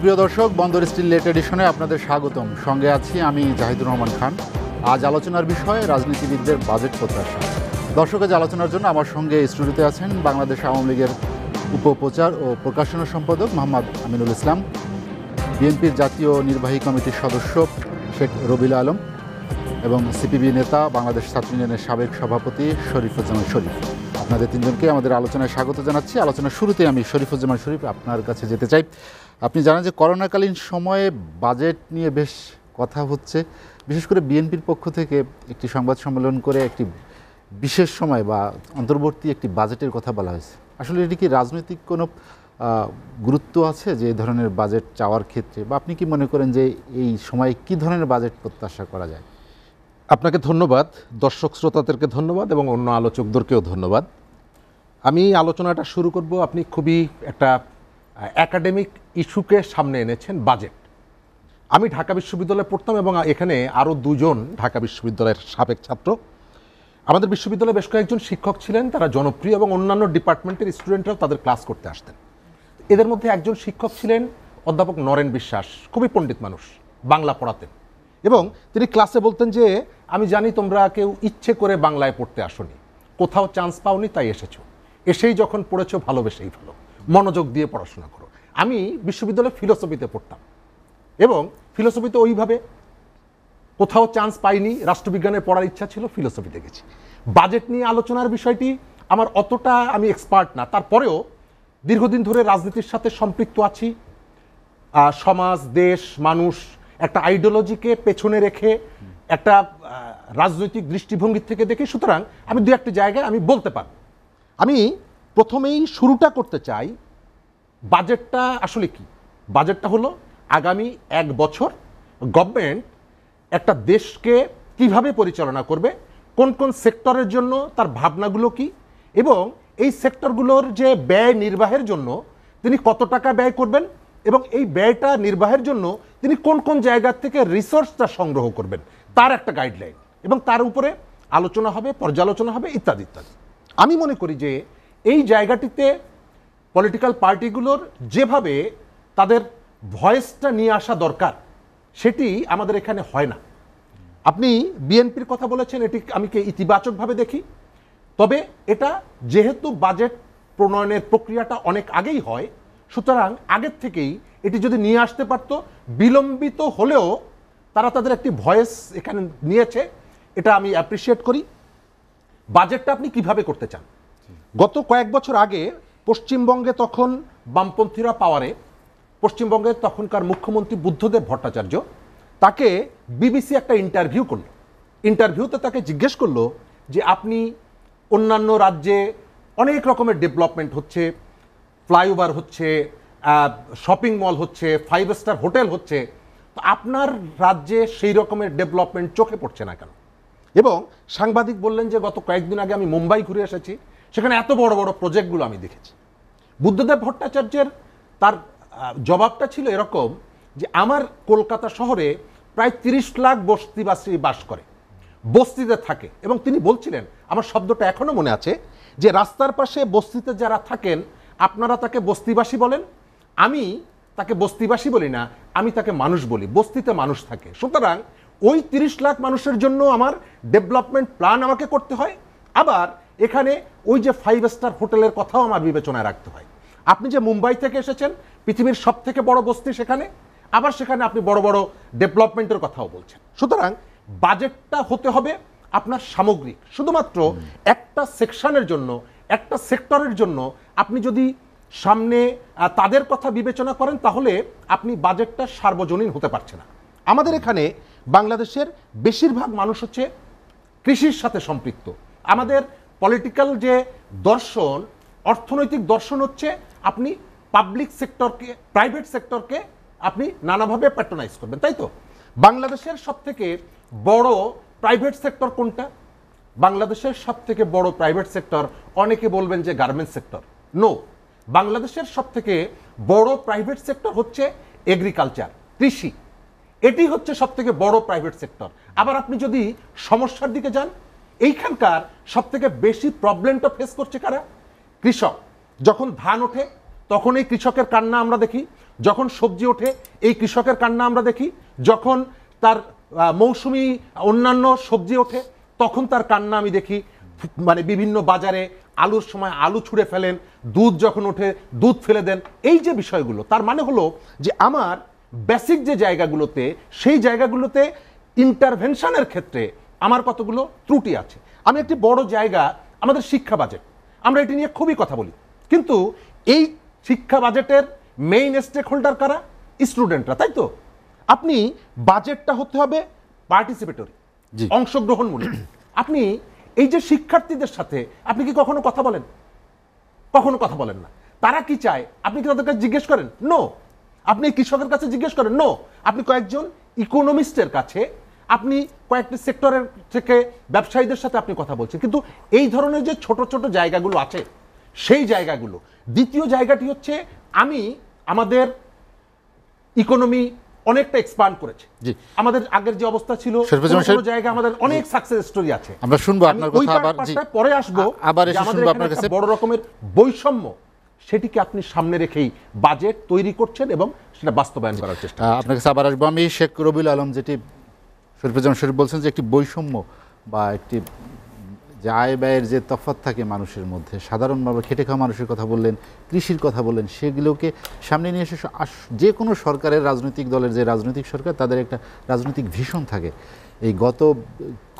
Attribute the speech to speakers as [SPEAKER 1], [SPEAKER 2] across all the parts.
[SPEAKER 1] সুপ্রিয় দর্শক বন্দর স্টিল লেট এডিশনে আপনাদের স্বাগতম সঙ্গে আছি আমি জাহিদুর রহমান খান আজ আলোচনার বিষয়ে রাজনীতিবিদদের বাজেট প্রত্যাশা দর্শক আজ আলোচনার জন্য আমার সঙ্গে স্টুডিওতে আছেন বাংলাদেশ আওয়ামী লীগের উপপ্রচার ও প্রকাশনা সম্পাদক মোহাম্মদ আমিনুল ইসলাম বিএনপির জাতীয় নির্বাহী কমিটির সদস্য শেখ রবিল আলম এবং সিপিবি নেতা বাংলাদেশ ছাত্র ইউনিয়নের সাবেক সভাপতি শরীফুজ্জামান শরীফ আপনাদের তিনজনকে আমাদের আলোচনায় স্বাগত জানাচ্ছি আলোচনার শুরুতে আমি শরীফুজ্জামান শরীফ আপনার কাছে যেতে চাই আপনি জানেন যে করোনাকালীন সময়ে বাজেট নিয়ে বেশ কথা হচ্ছে বিশেষ করে বিএনপির পক্ষ থেকে একটি সংবাদ সম্মেলন করে একটি বিশেষ সময় বা অন্তর্বর্তী একটি বাজেটের কথা বলা হয়েছে আসলে এটি কি রাজনৈতিক কোনো গুরুত্ব আছে যে ধরনের বাজেট চাওয়ার ক্ষেত্রে বা আপনি কি মনে করেন যে এই সময়ে কি ধরনের বাজেট প্রত্যাশা করা যায় আপনাকে
[SPEAKER 2] ধন্যবাদ দর্শক শ্রোতাদেরকে ধন্যবাদ এবং অন্য আলোচকদেরকেও ধন্যবাদ আমি আলোচনাটা শুরু করব আপনি খুবই একটা একাডেমিক ইস্যুকে সামনে এনেছেন বাজেট আমি ঢাকা বিশ্ববিদ্যালয়ে পড়তাম এবং এখানে আরও দুজন ঢাকা বিশ্ববিদ্যালয়ের সাবেক ছাত্র আমাদের বিশ্ববিদ্যালয়ে বেশ কয়েকজন শিক্ষক ছিলেন তারা জনপ্রিয় এবং অন্যান্য ডিপার্টমেন্টের স্টুডেন্টরাও তাদের ক্লাস করতে আসতেন এদের মধ্যে একজন শিক্ষক ছিলেন অধ্যাপক নরেন বিশ্বাস খুবই পণ্ডিত মানুষ বাংলা পড়াতেন এবং তিনি ক্লাসে বলতেন যে আমি জানি তোমরা কেউ ইচ্ছে করে বাংলায় পড়তে আসনি কোথাও চান্স পাওনি তাই এসেছো এসেই যখন পড়েছো ভালোবেসেই ভালো মনোযোগ দিয়ে পড়াশোনা করো আমি বিশ্ববিদ্যালয়ে ফিলোসফিতে পড়তাম এবং ফিলোসফিতে ওইভাবে কোথাও চান্স পাইনি রাষ্ট্রবিজ্ঞানে পড়ার ইচ্ছা ছিল ফিলোসফিতে গেছি বাজেট নিয়ে আলোচনার বিষয়টি আমার অতটা আমি এক্সপার্ট না তারপরেও দীর্ঘদিন ধরে রাজনীতির সাথে সম্পৃক্ত আছি সমাজ দেশ মানুষ একটা আইডিওলজিকে পেছনে রেখে একটা রাজনৈতিক দৃষ্টিভঙ্গি থেকে দেখি সুতরাং আমি দু একটা জায়গায় আমি বলতে পারব আমি প্রথমেই শুরুটা করতে চাই বাজেটটা আসলে কি বাজেটটা হলো আগামী এক বছর গভর্নমেন্ট একটা দেশকে কিভাবে পরিচালনা করবে কোন কোন সেক্টরের জন্য তার ভাবনাগুলো কি এবং এই সেক্টরগুলোর যে ব্যয় নির্বাহের জন্য তিনি কত টাকা ব্যয় করবেন এবং এই ব্যয়টা নির্বাহের জন্য তিনি কোন কোন জায়গার থেকে রিসোর্সটা সংগ্রহ করবেন তার একটা গাইডলাইন এবং তার উপরে আলোচনা হবে পর্যালোচনা হবে ইত্যাদি ইত্যাদি আমি মনে করি যে এই জায়গাটিতে পলিটিক্যাল পার্টিগুলোর যেভাবে তাদের ভয়েসটা নিয়ে আসা দরকার সেটি আমাদের এখানে হয় না আপনি বিএনপির কথা বলেছেন এটি আমিকে ইতিবাচকভাবে দেখি তবে এটা যেহেতু বাজেট প্রণয়নের প্রক্রিয়াটা অনেক আগেই হয় সুতরাং আগের থেকেই এটি যদি নিয়ে আসতে পারত বিলম্বিত হলেও তারা তাদের একটি ভয়েস এখানে নিয়েছে এটা আমি অ্যাপ্রিসিয়েট করি বাজেটটা আপনি কিভাবে করতে চান গত কয়েক বছর আগে পশ্চিমবঙ্গে তখন বামপন্থীরা পাওয়ারে পশ্চিমবঙ্গের তখনকার মুখ্যমন্ত্রী বুদ্ধদেব ভট্টাচার্য তাকে বিবিসি একটা ইন্টারভিউ করল ইন্টারভিউতে তাকে জিজ্ঞেস করলো যে আপনি অন্যান্য রাজ্যে অনেক রকমের ডেভেলপমেন্ট হচ্ছে ফ্লাইওভার হচ্ছে শপিং মল হচ্ছে ফাইভ স্টার হোটেল হচ্ছে তো আপনার রাজ্যে সেই রকমের ডেভেলপমেন্ট চোখে পড়ছে না কেন এবং সাংবাদিক বললেন যে গত কয়েকদিন আগে আমি মুম্বাই ঘুরে এসেছি সেখানে এত বড় বড় প্রজেক্টগুলো আমি দেখেছি বুদ্ধদেব ভট্টাচার্যের তার জবাবটা ছিল এরকম যে আমার কলকাতা শহরে প্রায় তিরিশ লাখ বস্তিবাসী বাস করে বস্তিতে থাকে এবং তিনি বলছিলেন আমার শব্দটা এখনও মনে আছে যে রাস্তার পাশে বস্তিতে যারা থাকেন আপনারা তাকে বস্তিবাসী বলেন আমি তাকে বস্তিবাসী বলি না আমি তাকে মানুষ বলি বস্তিতে মানুষ থাকে সুতরাং ওই তিরিশ লাখ মানুষের জন্য আমার ডেভেলপমেন্ট প্ল্যান আমাকে করতে হয় আবার এখানে ওই যে ফাইভ স্টার হোটেলের কথাও আমার বিবেচনায় রাখতে হয় আপনি যে মুম্বাই থেকে এসেছেন পৃথিবীর সব থেকে বড় বস্তি সেখানে আবার সেখানে আপনি বড় বড় ডেভেলপমেন্টের কথাও বলছেন সুতরাং বাজেটটা হতে হবে আপনার সামগ্রিক শুধুমাত্র একটা সেকশনের জন্য একটা সেক্টরের জন্য আপনি যদি সামনে তাদের কথা বিবেচনা করেন তাহলে আপনি বাজেটটা সার্বজনীন হতে পারছে না আমাদের এখানে বাংলাদেশের বেশিরভাগ মানুষ হচ্ছে কৃষির সাথে সম্পৃক্ত আমাদের পলিটিক্যাল যে দর্শন অর্থনৈতিক দর্শন হচ্ছে আপনি পাবলিক সেক্টরকে প্রাইভেট সেক্টরকে আপনি নানাভাবে প্যাটার্নাইজ করবেন তাই তো বাংলাদেশের সবথেকে বড় প্রাইভেট সেক্টর কোনটা বাংলাদেশের সবথেকে বড় প্রাইভেট সেক্টর অনেকে বলবেন যে গার্মেন্টস সেক্টর নো বাংলাদেশের সবথেকে বড় প্রাইভেট সেক্টর হচ্ছে এগ্রিকালচার কৃষি এটি হচ্ছে সবথেকে বড় প্রাইভেট সেক্টর আবার আপনি যদি সমস্যার দিকে যান এইখানকার সবথেকে বেশি প্রবলেমটা ফেস করছে কারা কৃষক যখন ধান ওঠে তখন এই কৃষকের কান্না আমরা দেখি যখন সবজি ওঠে এই কৃষকের কান্না আমরা দেখি যখন তার মৌসুমি অন্যান্য সবজি ওঠে তখন তার কান্না আমি দেখি মানে বিভিন্ন বাজারে আলুর সময় আলু ছুঁড়ে ফেলেন দুধ যখন ওঠে দুধ ফেলে দেন এই যে বিষয়গুলো তার মানে হলো যে আমার বেসিক যে জায়গাগুলোতে সেই জায়গাগুলোতে ইন্টারভেনশনের ক্ষেত্রে আমার কতগুলো ত্রুটি আছে আমি একটি বড় জায়গা আমাদের শিক্ষা বাজেট আমরা এটি নিয়ে খুবই কথা বলি কিন্তু এই শিক্ষা বাজেটের মেইন স্টেক হোল্ডার কারা স্টুডেন্টরা তাই তো আপনি বাজেটটা হতে হবে পার্টিসিপেটরি অংশগ্রহণমূলক আপনি এই যে শিক্ষার্থীদের সাথে আপনি কি কখনো কথা বলেন কখনো কথা বলেন না তারা কি চায় আপনি কি তাদের কাছে জিজ্ঞেস করেন নো আপনি কৃষকের কাছে জিজ্ঞেস করেন নো আপনি কয়েকজন ইকোনমিস্টের কাছে আপনি কয়েকটি সেক্টরের থেকে ব্যবসায়ীদের সাথে আপনি কথা বলছেন কিন্তু এই ধরনের যে ছোট ছোট জায়গাগুলো আছে সেই জায়গাগুলো দ্বিতীয় জায়গাটি হচ্ছে আমি আমাদের ইকোনমি অনেকটা এক্সপান্ড করেছে জি আমাদের আগের যে অবস্থা ছিল কোনো জায়গা আমাদের অনেক সাকসেস স্টোরি আছে আমরা শুনবো আপনার কথা আবার জি পরে আসবো আবার এসে শুনবো আপনার কাছে বড় রকমের বৈষম্য
[SPEAKER 1] সেটিকে আপনি সামনে রেখেই বাজেট তৈরি করছেন এবং সেটা বাস্তবায়ন করার চেষ্টা আপনার কাছে আবার আসবো আমি শেখ রবিউল আলম যেটি শরীফাজান শরীফ বলছেন যে একটি বৈষম্য বা একটি যে আয় ব্যয়ের যে তফাত থাকে মানুষের মধ্যে সাধারণভাবে খেটে খাওয়া মানুষের কথা বললেন কৃষির কথা বললেন সেগুলোকে সামনে নিয়ে এসে যে কোনো সরকারের রাজনৈতিক দলের যে রাজনৈতিক সরকার তাদের একটা রাজনৈতিক ভীষণ থাকে এই গত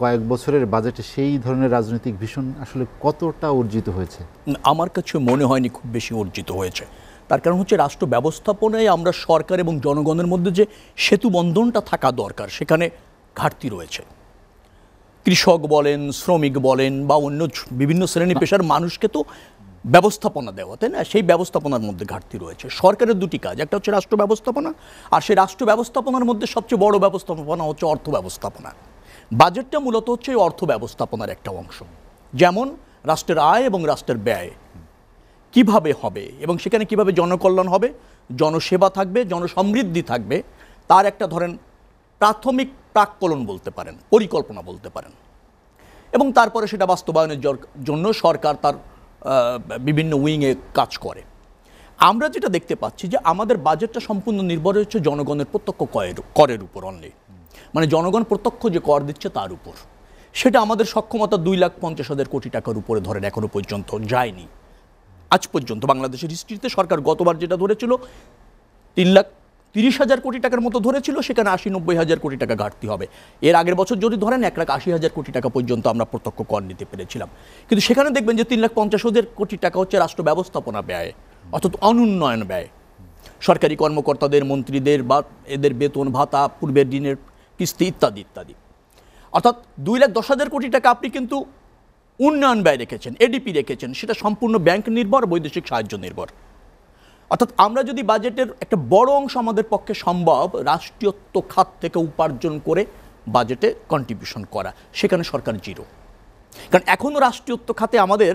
[SPEAKER 1] কয়েক
[SPEAKER 3] বছরের বাজেটে সেই ধরনের রাজনৈতিক ভীষণ আসলে কতটা অর্জিত হয়েছে আমার কাছে মনে হয়নি খুব বেশি অর্জিত হয়েছে তার কারণ হচ্ছে রাষ্ট্র ব্যবস্থাপনায় আমরা সরকার এবং জনগণের মধ্যে যে সেতু বন্ধনটা থাকা দরকার সেখানে ঘাটতি রয়েছে কৃষক বলেন শ্রমিক বলেন বা অন্য বিভিন্ন শ্রেণী পেশার মানুষকে তো ব্যবস্থাপনা দেওয়া তাই না সেই ব্যবস্থাপনার মধ্যে ঘাটতি রয়েছে সরকারের দুটি কাজ একটা হচ্ছে রাষ্ট্র ব্যবস্থাপনা আর সেই রাষ্ট্র ব্যবস্থাপনার মধ্যে সবচেয়ে বড় ব্যবস্থাপনা হচ্ছে অর্থ ব্যবস্থাপনা বাজেটটা মূলত হচ্ছে অর্থ ব্যবস্থাপনার একটা অংশ যেমন রাষ্ট্রের আয় এবং রাষ্ট্রের ব্যয় কিভাবে হবে এবং সেখানে কিভাবে জনকল্যাণ হবে জনসেবা থাকবে জনসমৃদ্ধি থাকবে তার একটা ধরেন প্রাথমিক প্রাক্কলন বলতে পারেন পরিকল্পনা বলতে পারেন এবং তারপরে সেটা বাস্তবায়নের জন্য সরকার তার বিভিন্ন উইংয়ে কাজ করে আমরা যেটা দেখতে পাচ্ছি যে আমাদের বাজেটটা সম্পূর্ণ নির্ভর হচ্ছে জনগণের প্রত্যক্ষ করের করের উপর অনলি মানে জনগণ প্রত্যক্ষ যে কর দিচ্ছে তার উপর সেটা আমাদের সক্ষমতা দুই লাখ পঞ্চাশ হাজার কোটি টাকার উপরে ধরেন এখনও পর্যন্ত যায়নি আজ পর্যন্ত বাংলাদেশের হিস্ট্রিতে সরকার গতবার যেটা ধরেছিল তিন লাখ তিরিশ হাজার কোটি টাকার মতো ধরেছিল সেখানে আশি নব্বই হাজার কোটি টাকা ঘাটতি হবে এর আগের বছর যদি ধরেন এক লাখ আশি হাজার কোটি টাকা পর্যন্ত আমরা প্রত্যক্ষ কর নিতে পেরেছিলাম কিন্তু সেখানে দেখবেন যে তিন লাখ পঞ্চাশ হাজার কোটি টাকা হচ্ছে রাষ্ট্র ব্যবস্থাপনা ব্যয় অর্থাৎ অনুন্নয়ন ব্যয় সরকারি কর্মকর্তাদের মন্ত্রীদের বা এদের বেতন ভাতা পূর্বের দিনের কিস্তি ইত্যাদি ইত্যাদি অর্থাৎ দুই লাখ দশ হাজার কোটি টাকা আপনি কিন্তু উন্নয়ন ব্যয় রেখেছেন এডিপি রেখেছেন সেটা সম্পূর্ণ ব্যাংক নির্ভর বৈদেশিক সাহায্য নির্ভর অর্থাৎ আমরা যদি বাজেটের একটা বড় অংশ আমাদের পক্ষে সম্ভব রাষ্ট্রীয়ত্ব খাত থেকে উপার্জন করে বাজেটে কন্ট্রিবিউশন করা সেখানে সরকার জিরো কারণ এখনও রাষ্ট্রীয়ত্ব খাতে আমাদের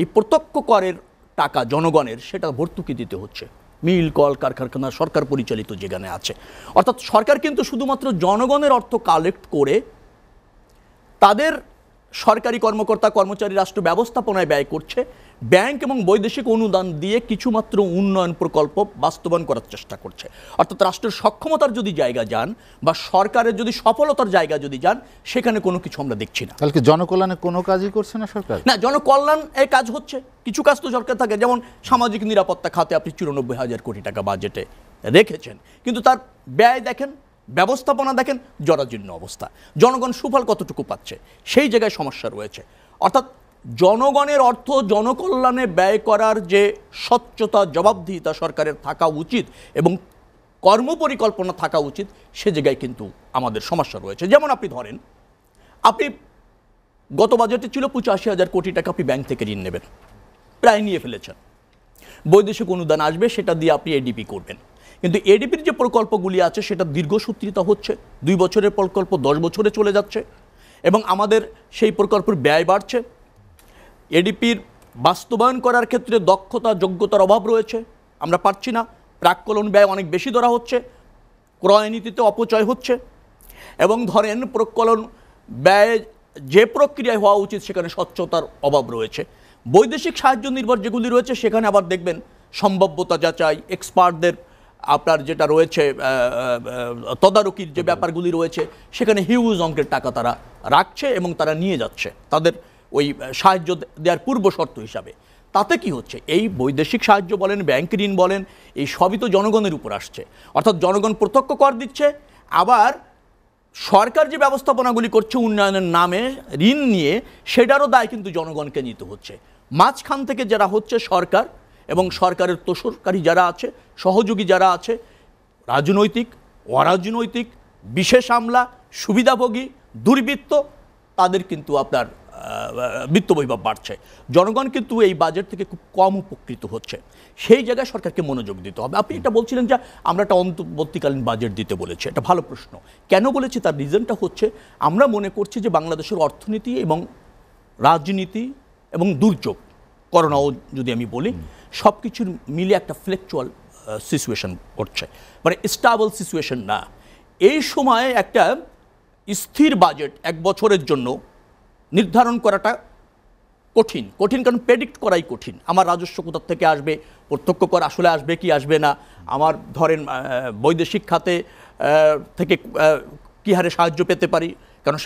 [SPEAKER 3] এই প্রত্যক্ষ করের টাকা জনগণের সেটা ভর্তুকি দিতে হচ্ছে মিল কল কারখানা সরকার পরিচালিত যেখানে আছে অর্থাৎ সরকার কিন্তু শুধুমাত্র জনগণের অর্থ কালেক্ট করে তাদের সরকারি কর্মকর্তা কর্মচারী রাষ্ট্র ব্যবস্থাপনায় ব্যয় করছে ব্যাংক এবং বৈদেশিক অনুদান দিয়ে কিছুমাত্র উন্নয়ন প্রকল্প বাস্তবায়ন করার চেষ্টা করছে অর্থাৎ রাষ্ট্রের সক্ষমতার যদি জায়গা যান বা সরকারের যদি সফলতার জায়গা যদি যান সেখানে কোনো কিছু আমরা দেখছি না
[SPEAKER 1] তাহলে জনকল্যাণে কোনো কাজই করছে না সরকার
[SPEAKER 3] না জনকল্যাণ এ কাজ হচ্ছে কিছু কাজ তো সরকার থাকে যেমন সামাজিক নিরাপত্তা খাতে আপনি চুরানব্বই হাজার কোটি টাকা বাজেটে রেখেছেন কিন্তু তার ব্যয় দেখেন ব্যবস্থাপনা দেখেন জরাজীর্ণ অবস্থা জনগণ সুফল কতটুকু পাচ্ছে সেই জায়গায় সমস্যা রয়েছে অর্থাৎ জনগণের অর্থ জনকল্যাণে ব্যয় করার যে স্বচ্ছতা জবাবদিহিতা সরকারের থাকা উচিত এবং কর্মপরিকল্পনা থাকা উচিত সে জায়গায় কিন্তু আমাদের সমস্যা রয়েছে যেমন আপনি ধরেন আপনি গত বাজেটে ছিল পঁচাশি হাজার কোটি টাকা আপনি ব্যাংক থেকে ঋণ নেবেন প্রায় নিয়ে ফেলেছেন বৈদেশিক অনুদান আসবে সেটা দিয়ে আপনি এডিপি করবেন কিন্তু এডিপির যে প্রকল্পগুলি আছে সেটা দীর্ঘসূত্রিতা হচ্ছে দুই বছরের প্রকল্প দশ বছরে চলে যাচ্ছে এবং আমাদের সেই প্রকল্পের ব্যয় বাড়ছে এডিপির বাস্তবায়ন করার ক্ষেত্রে দক্ষতা যোগ্যতার অভাব রয়েছে আমরা পারছি না প্রাক্কলন ব্যয় অনেক বেশি ধরা হচ্ছে ক্রয় নীতিতে অপচয় হচ্ছে এবং ধরেন প্রকলন ব্যয় যে প্রক্রিয়ায় হওয়া উচিত সেখানে স্বচ্ছতার অভাব রয়েছে বৈদেশিক সাহায্য নির্ভর যেগুলি রয়েছে সেখানে আবার দেখবেন সম্ভাব্যতা যাচাই এক্সপার্টদের আপনার যেটা রয়েছে তদারকির যে ব্যাপারগুলি রয়েছে সেখানে হিউজ অঙ্কের টাকা তারা রাখছে এবং তারা নিয়ে যাচ্ছে তাদের ওই সাহায্য দেওয়ার পূর্ব শর্ত হিসাবে তাতে কি হচ্ছে এই বৈদেশিক সাহায্য বলেন ব্যাংক ঋণ বলেন এই সবই তো জনগণের উপর আসছে অর্থাৎ জনগণ প্রত্যক্ষ কর দিচ্ছে আবার সরকার যে ব্যবস্থাপনাগুলি করছে উন্নয়নের নামে ঋণ নিয়ে সেটারও দায় কিন্তু জনগণকে নিতে হচ্ছে মাঝখান থেকে যারা হচ্ছে সরকার এবং সরকারের তোষরকারী যারা আছে সহযোগী যারা আছে রাজনৈতিক অরাজনৈতিক বিশেষ আমলা সুবিধাভোগী দুর্বৃত্ত তাদের কিন্তু আপনার বৈভব বাড়ছে জনগণ কিন্তু এই বাজেট থেকে খুব কম উপকৃত হচ্ছে সেই জায়গায় সরকারকে মনোযোগ দিতে হবে আপনি এটা বলছিলেন যে আমরা একটা অন্তর্বর্তীকালীন বাজেট দিতে বলেছি এটা ভালো প্রশ্ন কেন বলেছি তার রিজনটা হচ্ছে আমরা মনে করছি যে বাংলাদেশের অর্থনীতি এবং রাজনীতি এবং দুর্যোগ করোনাও যদি আমি বলি সব কিছুর মিলে একটা ফ্লেকচুয়াল সিচুয়েশন করছে মানে স্টাবল সিচুয়েশন না এই সময়ে একটা স্থির বাজেট এক বছরের জন্য নির্ধারণ করাটা কঠিন কঠিন কারণ প্রেডিক্ট করাই কঠিন আমার রাজস্ব কোথার থেকে আসবে প্রত্যক্ষ কর আসলে আসবে কি আসবে না আমার ধরেন বৈদেশিক খাতে থেকে কী হারে সাহায্য পেতে পারি কারণ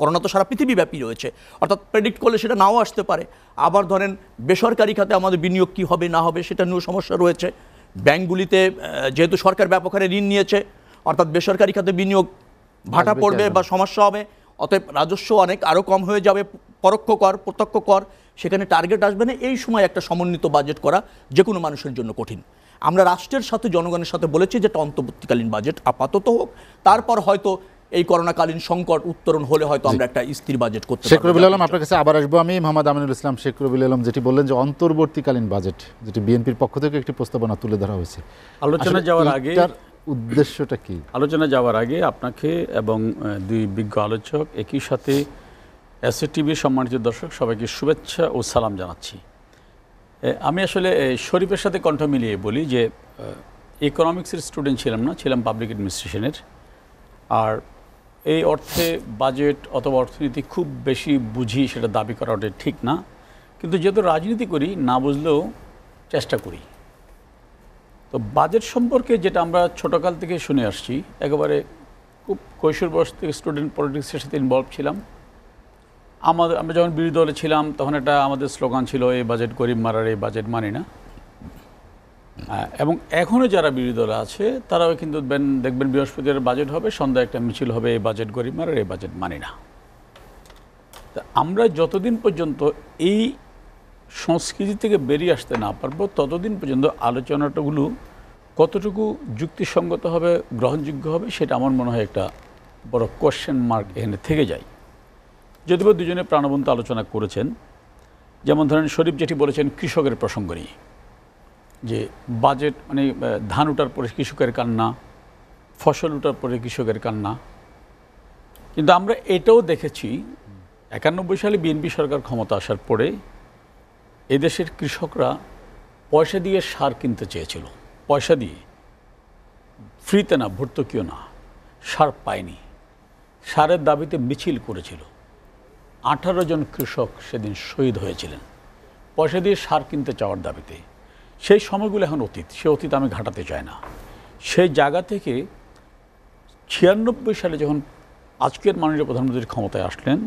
[SPEAKER 3] করোনা তো সারা পৃথিবীব্যাপী রয়েছে অর্থাৎ প্রেডিক্ট করলে সেটা নাও আসতে পারে আবার ধরেন বেসরকারি খাতে আমাদের বিনিয়োগ কী হবে না হবে সেটা নিয়েও সমস্যা রয়েছে ব্যাংকগুলিতে যেহেতু সরকার ব্যাপক হারে ঋণ নিয়েছে অর্থাৎ বেসরকারি খাতে বিনিয়োগ ভাটা পড়বে বা সমস্যা হবে অতএব রাজস্ব অনেক আরও কম হয়ে যাবে পরোক্ষ কর প্রত্যক্ষ কর সেখানে টার্গেট আসবে না এই সময় একটা সমন্বিত বাজেট করা যে কোনো মানুষের জন্য কঠিন আমরা রাষ্ট্রের সাথে জনগণের সাথে বলেছি যে এটা অন্তর্বর্তীকালীন বাজেট আপাতত হোক তারপর হয়তো এই করোনাকালীন সংকট উত্তরণ হলে হয়তো আমরা একটা স্থির বাজেট করতে শেখ রবিল আলম আপনার কাছে
[SPEAKER 1] আবার আসবো আমি মোহাম্মদ আমিনুল ইসলাম শেখ রবিল আলম যেটি বললেন যে অন্তর্বর্তীকালীন বাজেট যেটি বিএনপির পক্ষ থেকে একটি প্রস্তাবনা তুলে ধরা হয়েছে আলোচনা যাওয়ার আগে উদ্দেশ্যটা কি
[SPEAKER 4] আলোচনা যাওয়ার আগে আপনাকে এবং দুই বিজ্ঞ আলোচক একই সাথে এসএটিভি সম্মানিত দর্শক সবাইকে শুভেচ্ছা ও সালাম জানাচ্ছি আমি আসলে শরীফের সাথে কণ্ঠ মিলিয়ে বলি যে ইকোনমিক্সের স্টুডেন্ট ছিলাম না ছিলাম পাবলিক অ্যাডমিনিস্ট্রেশনের আর এই অর্থে বাজেট অথবা অর্থনীতি খুব বেশি বুঝি সেটা দাবি করা ওটা ঠিক না কিন্তু যেহেতু রাজনীতি করি না বুঝলেও চেষ্টা করি তো বাজেট সম্পর্কে যেটা আমরা ছোটোকাল থেকে শুনে আসছি একেবারে খুব কৈশোর বয়স থেকে স্টুডেন্ট পলিটিক্সের সাথে ইনভলভ ছিলাম আমাদের আমরা যখন বিরোধী দলে ছিলাম তখন এটা আমাদের স্লোগান ছিল এই বাজেট গরিব মারার এই বাজেট মানি না এবং এখনও যারা বিরোধী দল আছে তারাও কিন্তু দেখবেন বৃহস্পতিবার বাজেট হবে সন্ধ্যা একটা মিছিল হবে এই বাজেট গরিব আর এই বাজেট মানে না আমরা যতদিন পর্যন্ত এই সংস্কৃতি থেকে বেরিয়ে আসতে না পারবো ততদিন পর্যন্ত আলোচনাটাগুলো কতটুকু যুক্তিসঙ্গত হবে গ্রহণযোগ্য হবে সেটা আমার মনে হয় একটা বড় কোয়েশ্চেন মার্ক এখানে থেকে যায় যদিও দুজনে প্রাণবন্ত আলোচনা করেছেন যেমন ধরেন শরীফ যেটি বলেছেন কৃষকের প্রসঙ্গ নিয়ে যে বাজেট মানে ধান ওঠার পরে কৃষকের কান্না ফসল ওঠার পরে কৃষকের কান্না কিন্তু আমরা এটাও দেখেছি একানব্বই সালে বিএনপি সরকার ক্ষমতা আসার পরে এদেশের কৃষকরা পয়সা দিয়ে সার কিনতে চেয়েছিল পয়সা দিয়ে ফ্রিতে না ভর্তুকিও না সার পায়নি সারের দাবিতে মিছিল করেছিল আঠারো জন কৃষক সেদিন শহীদ হয়েছিলেন পয়সা দিয়ে সার কিনতে চাওয়ার দাবিতে সেই সময়গুলো এখন অতীত সে অতীত আমি ঘাটাতে চাই না সেই জায়গা থেকে ছিয়ানব্বই সালে যখন আজকের মাননীয় প্রধানমন্ত্রীর ক্ষমতায় আসলেন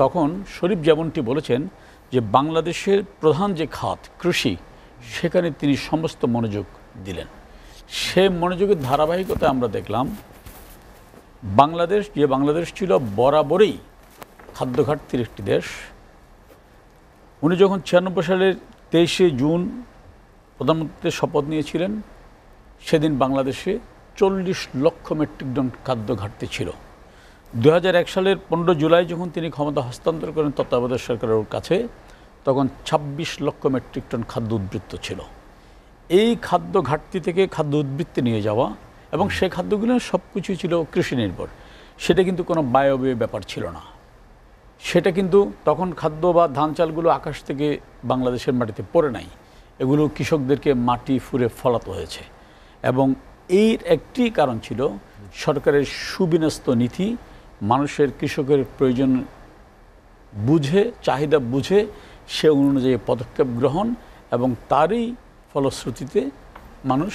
[SPEAKER 4] তখন শরীফ যেমনটি বলেছেন যে বাংলাদেশের প্রধান যে খাত কৃষি সেখানে তিনি সমস্ত মনোযোগ দিলেন সে মনোযোগের ধারাবাহিকতা আমরা দেখলাম বাংলাদেশ যে বাংলাদেশ ছিল বরাবরই খাদ্য ঘাটতির একটি দেশ উনি যখন ছিয়ানব্বই সালের তেইশে জুন প্রধানমন্ত্রীর শপথ নিয়েছিলেন সেদিন বাংলাদেশে চল্লিশ লক্ষ মেট্রিক টন খাদ্য ঘাটতি ছিল দু সালের পনেরো জুলাই যখন তিনি ক্ষমতা হস্তান্তর করেন তত্ত্বাবধায়ক সরকারের কাছে তখন ২৬ লক্ষ মেট্রিক টন খাদ্য উদ্বৃত্ত ছিল এই খাদ্য ঘাটতি থেকে খাদ্য উদ্বৃত্তি নিয়ে যাওয়া এবং সে খাদ্যগুলো সব কিছুই ছিল কৃষি নির্ভর সেটা কিন্তু কোনো বায়বীয় ব্যাপার ছিল না সেটা কিন্তু তখন খাদ্য বা ধান চালগুলো আকাশ থেকে বাংলাদেশের মাটিতে পড়ে নাই এগুলো কৃষকদেরকে মাটি ফুরে ফলাতে হয়েছে এবং এর একটি কারণ ছিল সরকারের সুবিন্যস্ত নীতি মানুষের কৃষকের প্রয়োজন বুঝে চাহিদা বুঝে সে অনুযায়ী পদক্ষেপ গ্রহণ এবং তারই ফলশ্রুতিতে মানুষ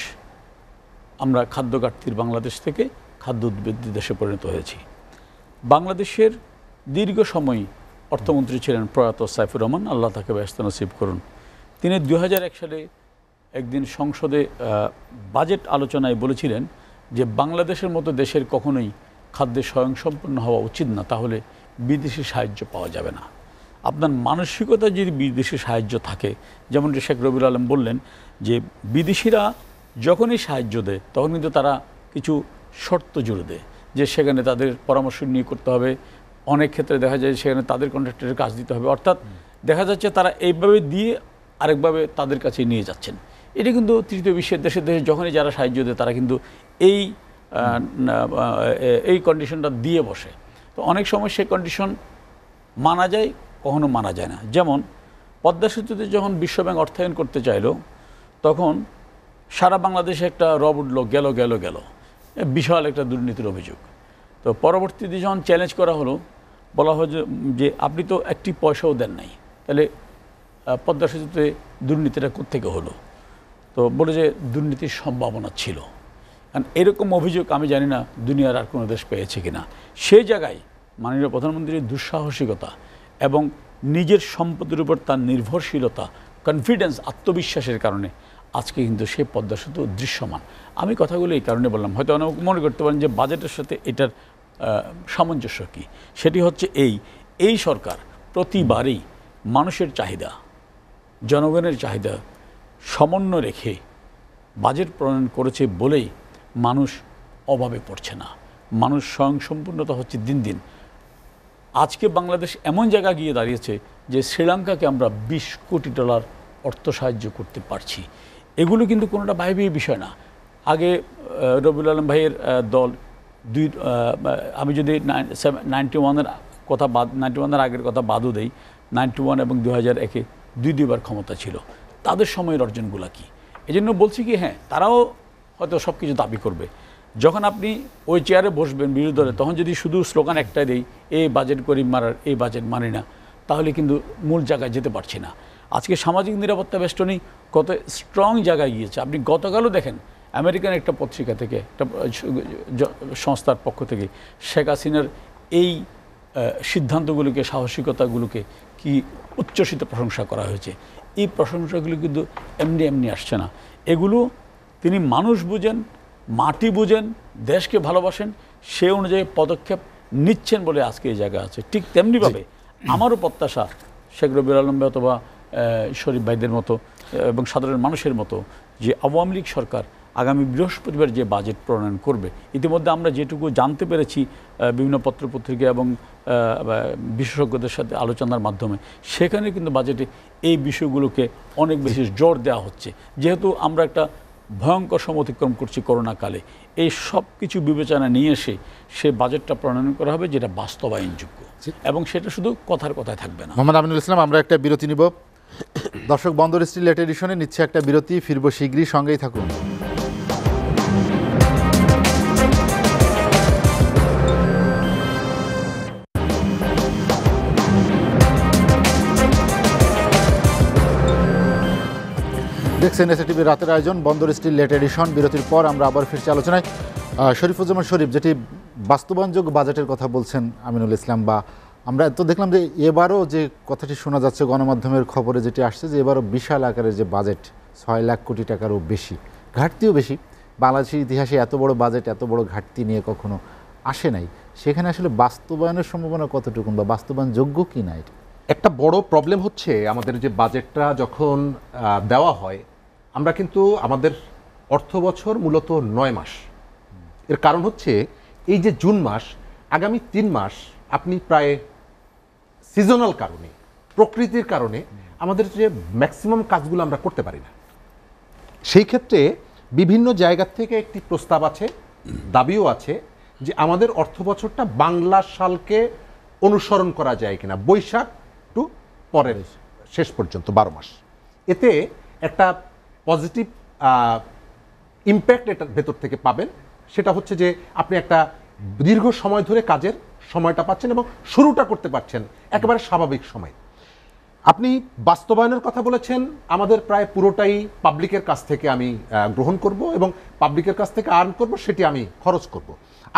[SPEAKER 4] আমরা খাদ্য ঘাটতির বাংলাদেশ থেকে খাদ্য উদ্বৃদ্ধি দেশে পরিণত হয়েছি বাংলাদেশের দীর্ঘ সময় অর্থমন্ত্রী ছিলেন প্রয়াত সাইফুর রহমান আল্লাহ তাকে ব্যস্ত নসিব করুন তিনি দু সালে একদিন সংসদে বাজেট আলোচনায় বলেছিলেন যে বাংলাদেশের মতো দেশের কখনোই খাদ্যে স্বয়ংসম্পন্ন হওয়া উচিত না তাহলে বিদেশি সাহায্য পাওয়া যাবে না আপনার মানসিকতা যদি বিদেশি সাহায্য থাকে যেমন শেখ রবির আলম বললেন যে বিদেশিরা যখনই সাহায্য দেয় তখন কিন্তু তারা কিছু শর্ত জুড়ে দেয় যে সেখানে তাদের পরামর্শ নিয়ে করতে হবে অনেক ক্ষেত্রে দেখা যায় সেখানে তাদের কন্ট্রাক্টরের কাজ দিতে হবে অর্থাৎ দেখা যাচ্ছে তারা এইভাবে দিয়ে আরেকভাবে তাদের কাছে নিয়ে যাচ্ছেন এটা কিন্তু তৃতীয় বিশ্বের দেশের দেশে যখনই যারা সাহায্য দেয় তারা কিন্তু এই এই কন্ডিশনটা দিয়ে বসে তো অনেক সময় সেই কন্ডিশন মানা যায় কখনো মানা যায় না যেমন পদ্মা সেতুতে যখন বিশ্বব্যাংক অর্থায়ন করতে চাইল তখন সারা বাংলাদেশে একটা রব উঠল গেল গেল গেল বিশাল একটা দুর্নীতির অভিযোগ তো পরবর্তীতে যখন চ্যালেঞ্জ করা হলো বলা হয় যে আপনি তো একটি পয়সাও দেন নাই তাহলে পদ্মা সেতুতে দুর্নীতিটা কোথেকে হলো তো বলে যে দুর্নীতির সম্ভাবনা ছিল কারণ এরকম অভিযোগ আমি জানি না দুনিয়ার আর কোনো দেশ পেয়েছে কিনা সেই জায়গায় মাননীয় প্রধানমন্ত্রীর দুঃসাহসিকতা এবং নিজের সম্পদের উপর তার নির্ভরশীলতা কনফিডেন্স আত্মবিশ্বাসের কারণে আজকে কিন্তু সেই পদ্মা সেতু দৃশ্যমান আমি কথাগুলো এই কারণে বললাম হয়তো অনেক মনে করতে পারেন যে বাজেটের সাথে এটার সামঞ্জস্য কী সেটি হচ্ছে এই এই সরকার প্রতিবারই মানুষের চাহিদা জনগণের চাহিদা সমন্বয় রেখে বাজেট প্রণয়ন করেছে বলেই মানুষ অভাবে পড়ছে না মানুষ স্বয়ংসম্পূর্ণতা হচ্ছে দিন দিন আজকে বাংলাদেশ এমন জায়গা গিয়ে দাঁড়িয়েছে যে শ্রীলঙ্কাকে আমরা বিশ কোটি ডলার অর্থ সাহায্য করতে পারছি এগুলো কিন্তু কোনোটা বাইবীয় বিষয় না আগে রবিউল আলম ভাইয়ের দল দুই আমি যদি নাইনটি ওয়ানের কথা বাদ নাইনটি ওয়ানের আগের কথা বাদও দেই নাইনটি ওয়ান এবং দু হাজার একে দুই দুইবার ক্ষমতা ছিল তাদের সময়ের অর্জনগুলো কি এই জন্য বলছি কি হ্যাঁ তারাও হয়তো সব কিছু দাবি করবে যখন আপনি ওই চেয়ারে বসবেন বিরোধী দলে তখন যদি শুধু স্লোগান একটাই দেই এই বাজেট গরিব মারার এই বাজেট মানে না তাহলে কিন্তু মূল জায়গায় যেতে পারছি না আজকে সামাজিক নিরাপত্তা বেষ্টনী কত স্ট্রং জায়গায় গিয়েছে আপনি গতকালও দেখেন আমেরিকান একটা পত্রিকা থেকে একটা সংস্থার পক্ষ থেকে শেখ হাসিনার এই সিদ্ধান্তগুলোকে সাহসিকতাগুলোকে কি উচ্চসিত প্রশংসা করা হয়েছে এই প্রশংসাগুলি কিন্তু এমনি এমনি আসছে না এগুলো তিনি মানুষ বুঝেন মাটি বুঝেন দেশকে ভালোবাসেন সে অনুযায়ী পদক্ষেপ নিচ্ছেন বলে আজকে এই জায়গা আছে ঠিক তেমনিভাবে আমারও প্রত্যাশা শেখ রবির আলম অথবা শরীফ ভাইদের মতো এবং সাধারণ মানুষের মতো যে আওয়ামী লীগ সরকার আগামী বৃহস্পতিবার যে বাজেট প্রণয়ন করবে ইতিমধ্যে আমরা যেটুকু জানতে পেরেছি বিভিন্ন পত্রপত্রিকা এবং বিশেষজ্ঞদের সাথে আলোচনার মাধ্যমে সেখানে কিন্তু বাজেটে এই বিষয়গুলোকে অনেক বেশি জোর দেওয়া হচ্ছে যেহেতু আমরা একটা ভয়ঙ্কর সম অতিক্রম করছি করোনাকালে এই সব কিছু বিবেচনা নিয়ে এসে সে বাজেটটা প্রণয়ন করা হবে যেটা বাস্তবায়নযোগ্য এবং সেটা শুধু কথার
[SPEAKER 1] কথায় থাকবে না মোহাম্মদ আমিনুল ইসলাম আমরা একটা বিরতি নিব দর্শক বন্দর স্টিল লেট এডিশনে নিচ্ছে একটা বিরতি ফিরব শীঘ্রই সঙ্গেই থাকুন দেখছেন এসএ টিভি রাতের আয়োজন বন্দর স্টিল লেট এডিশন বিরতির পর আমরা আবার ফিরছি আলোচনায় শরীফুজ্জামান শরীফ যেটি বাস্তবায়নযোগ্য বাজেটের কথা বলছেন আমিনুল ইসলাম বা আমরা তো দেখলাম যে এবারও যে কথাটি শোনা যাচ্ছে গণমাধ্যমের খবরে যেটি আসছে যে এবারও বিশাল আকারের যে বাজেট ছয় লাখ কোটি টাকারও বেশি ঘাটতিও বেশি বাংলাদেশের ইতিহাসে এত বড় বাজেট এত বড় ঘাটতি নিয়ে কখনো আসে নাই সেখানে আসলে বাস্তবায়নের সম্ভাবনা কতটুকু বা বাস্তবায়নযোগ্য কি না এটা
[SPEAKER 2] একটা বড় প্রবলেম হচ্ছে আমাদের যে বাজেটটা যখন দেওয়া হয় আমরা কিন্তু আমাদের অর্থ বছর মূলত নয় মাস এর কারণ হচ্ছে এই যে জুন মাস আগামী তিন মাস আপনি প্রায় সিজনাল কারণে প্রকৃতির কারণে আমাদের যে ম্যাক্সিমাম কাজগুলো আমরা করতে পারি না সেই ক্ষেত্রে বিভিন্ন জায়গা থেকে একটি প্রস্তাব আছে দাবিও আছে যে আমাদের অর্থ বছরটা বাংলা সালকে অনুসরণ করা যায় কিনা বৈশাখ পরের শেষ পর্যন্ত বারো মাস এতে একটা পজিটিভ ইম্প্যাক্ট এটার ভেতর থেকে পাবেন সেটা হচ্ছে যে আপনি একটা দীর্ঘ সময় ধরে কাজের সময়টা পাচ্ছেন এবং শুরুটা করতে পারছেন একেবারে স্বাভাবিক সময় আপনি বাস্তবায়নের কথা বলেছেন আমাদের প্রায় পুরোটাই পাবলিকের কাছ থেকে আমি গ্রহণ করব এবং পাবলিকের কাছ থেকে আর্ন করব সেটি আমি খরচ করব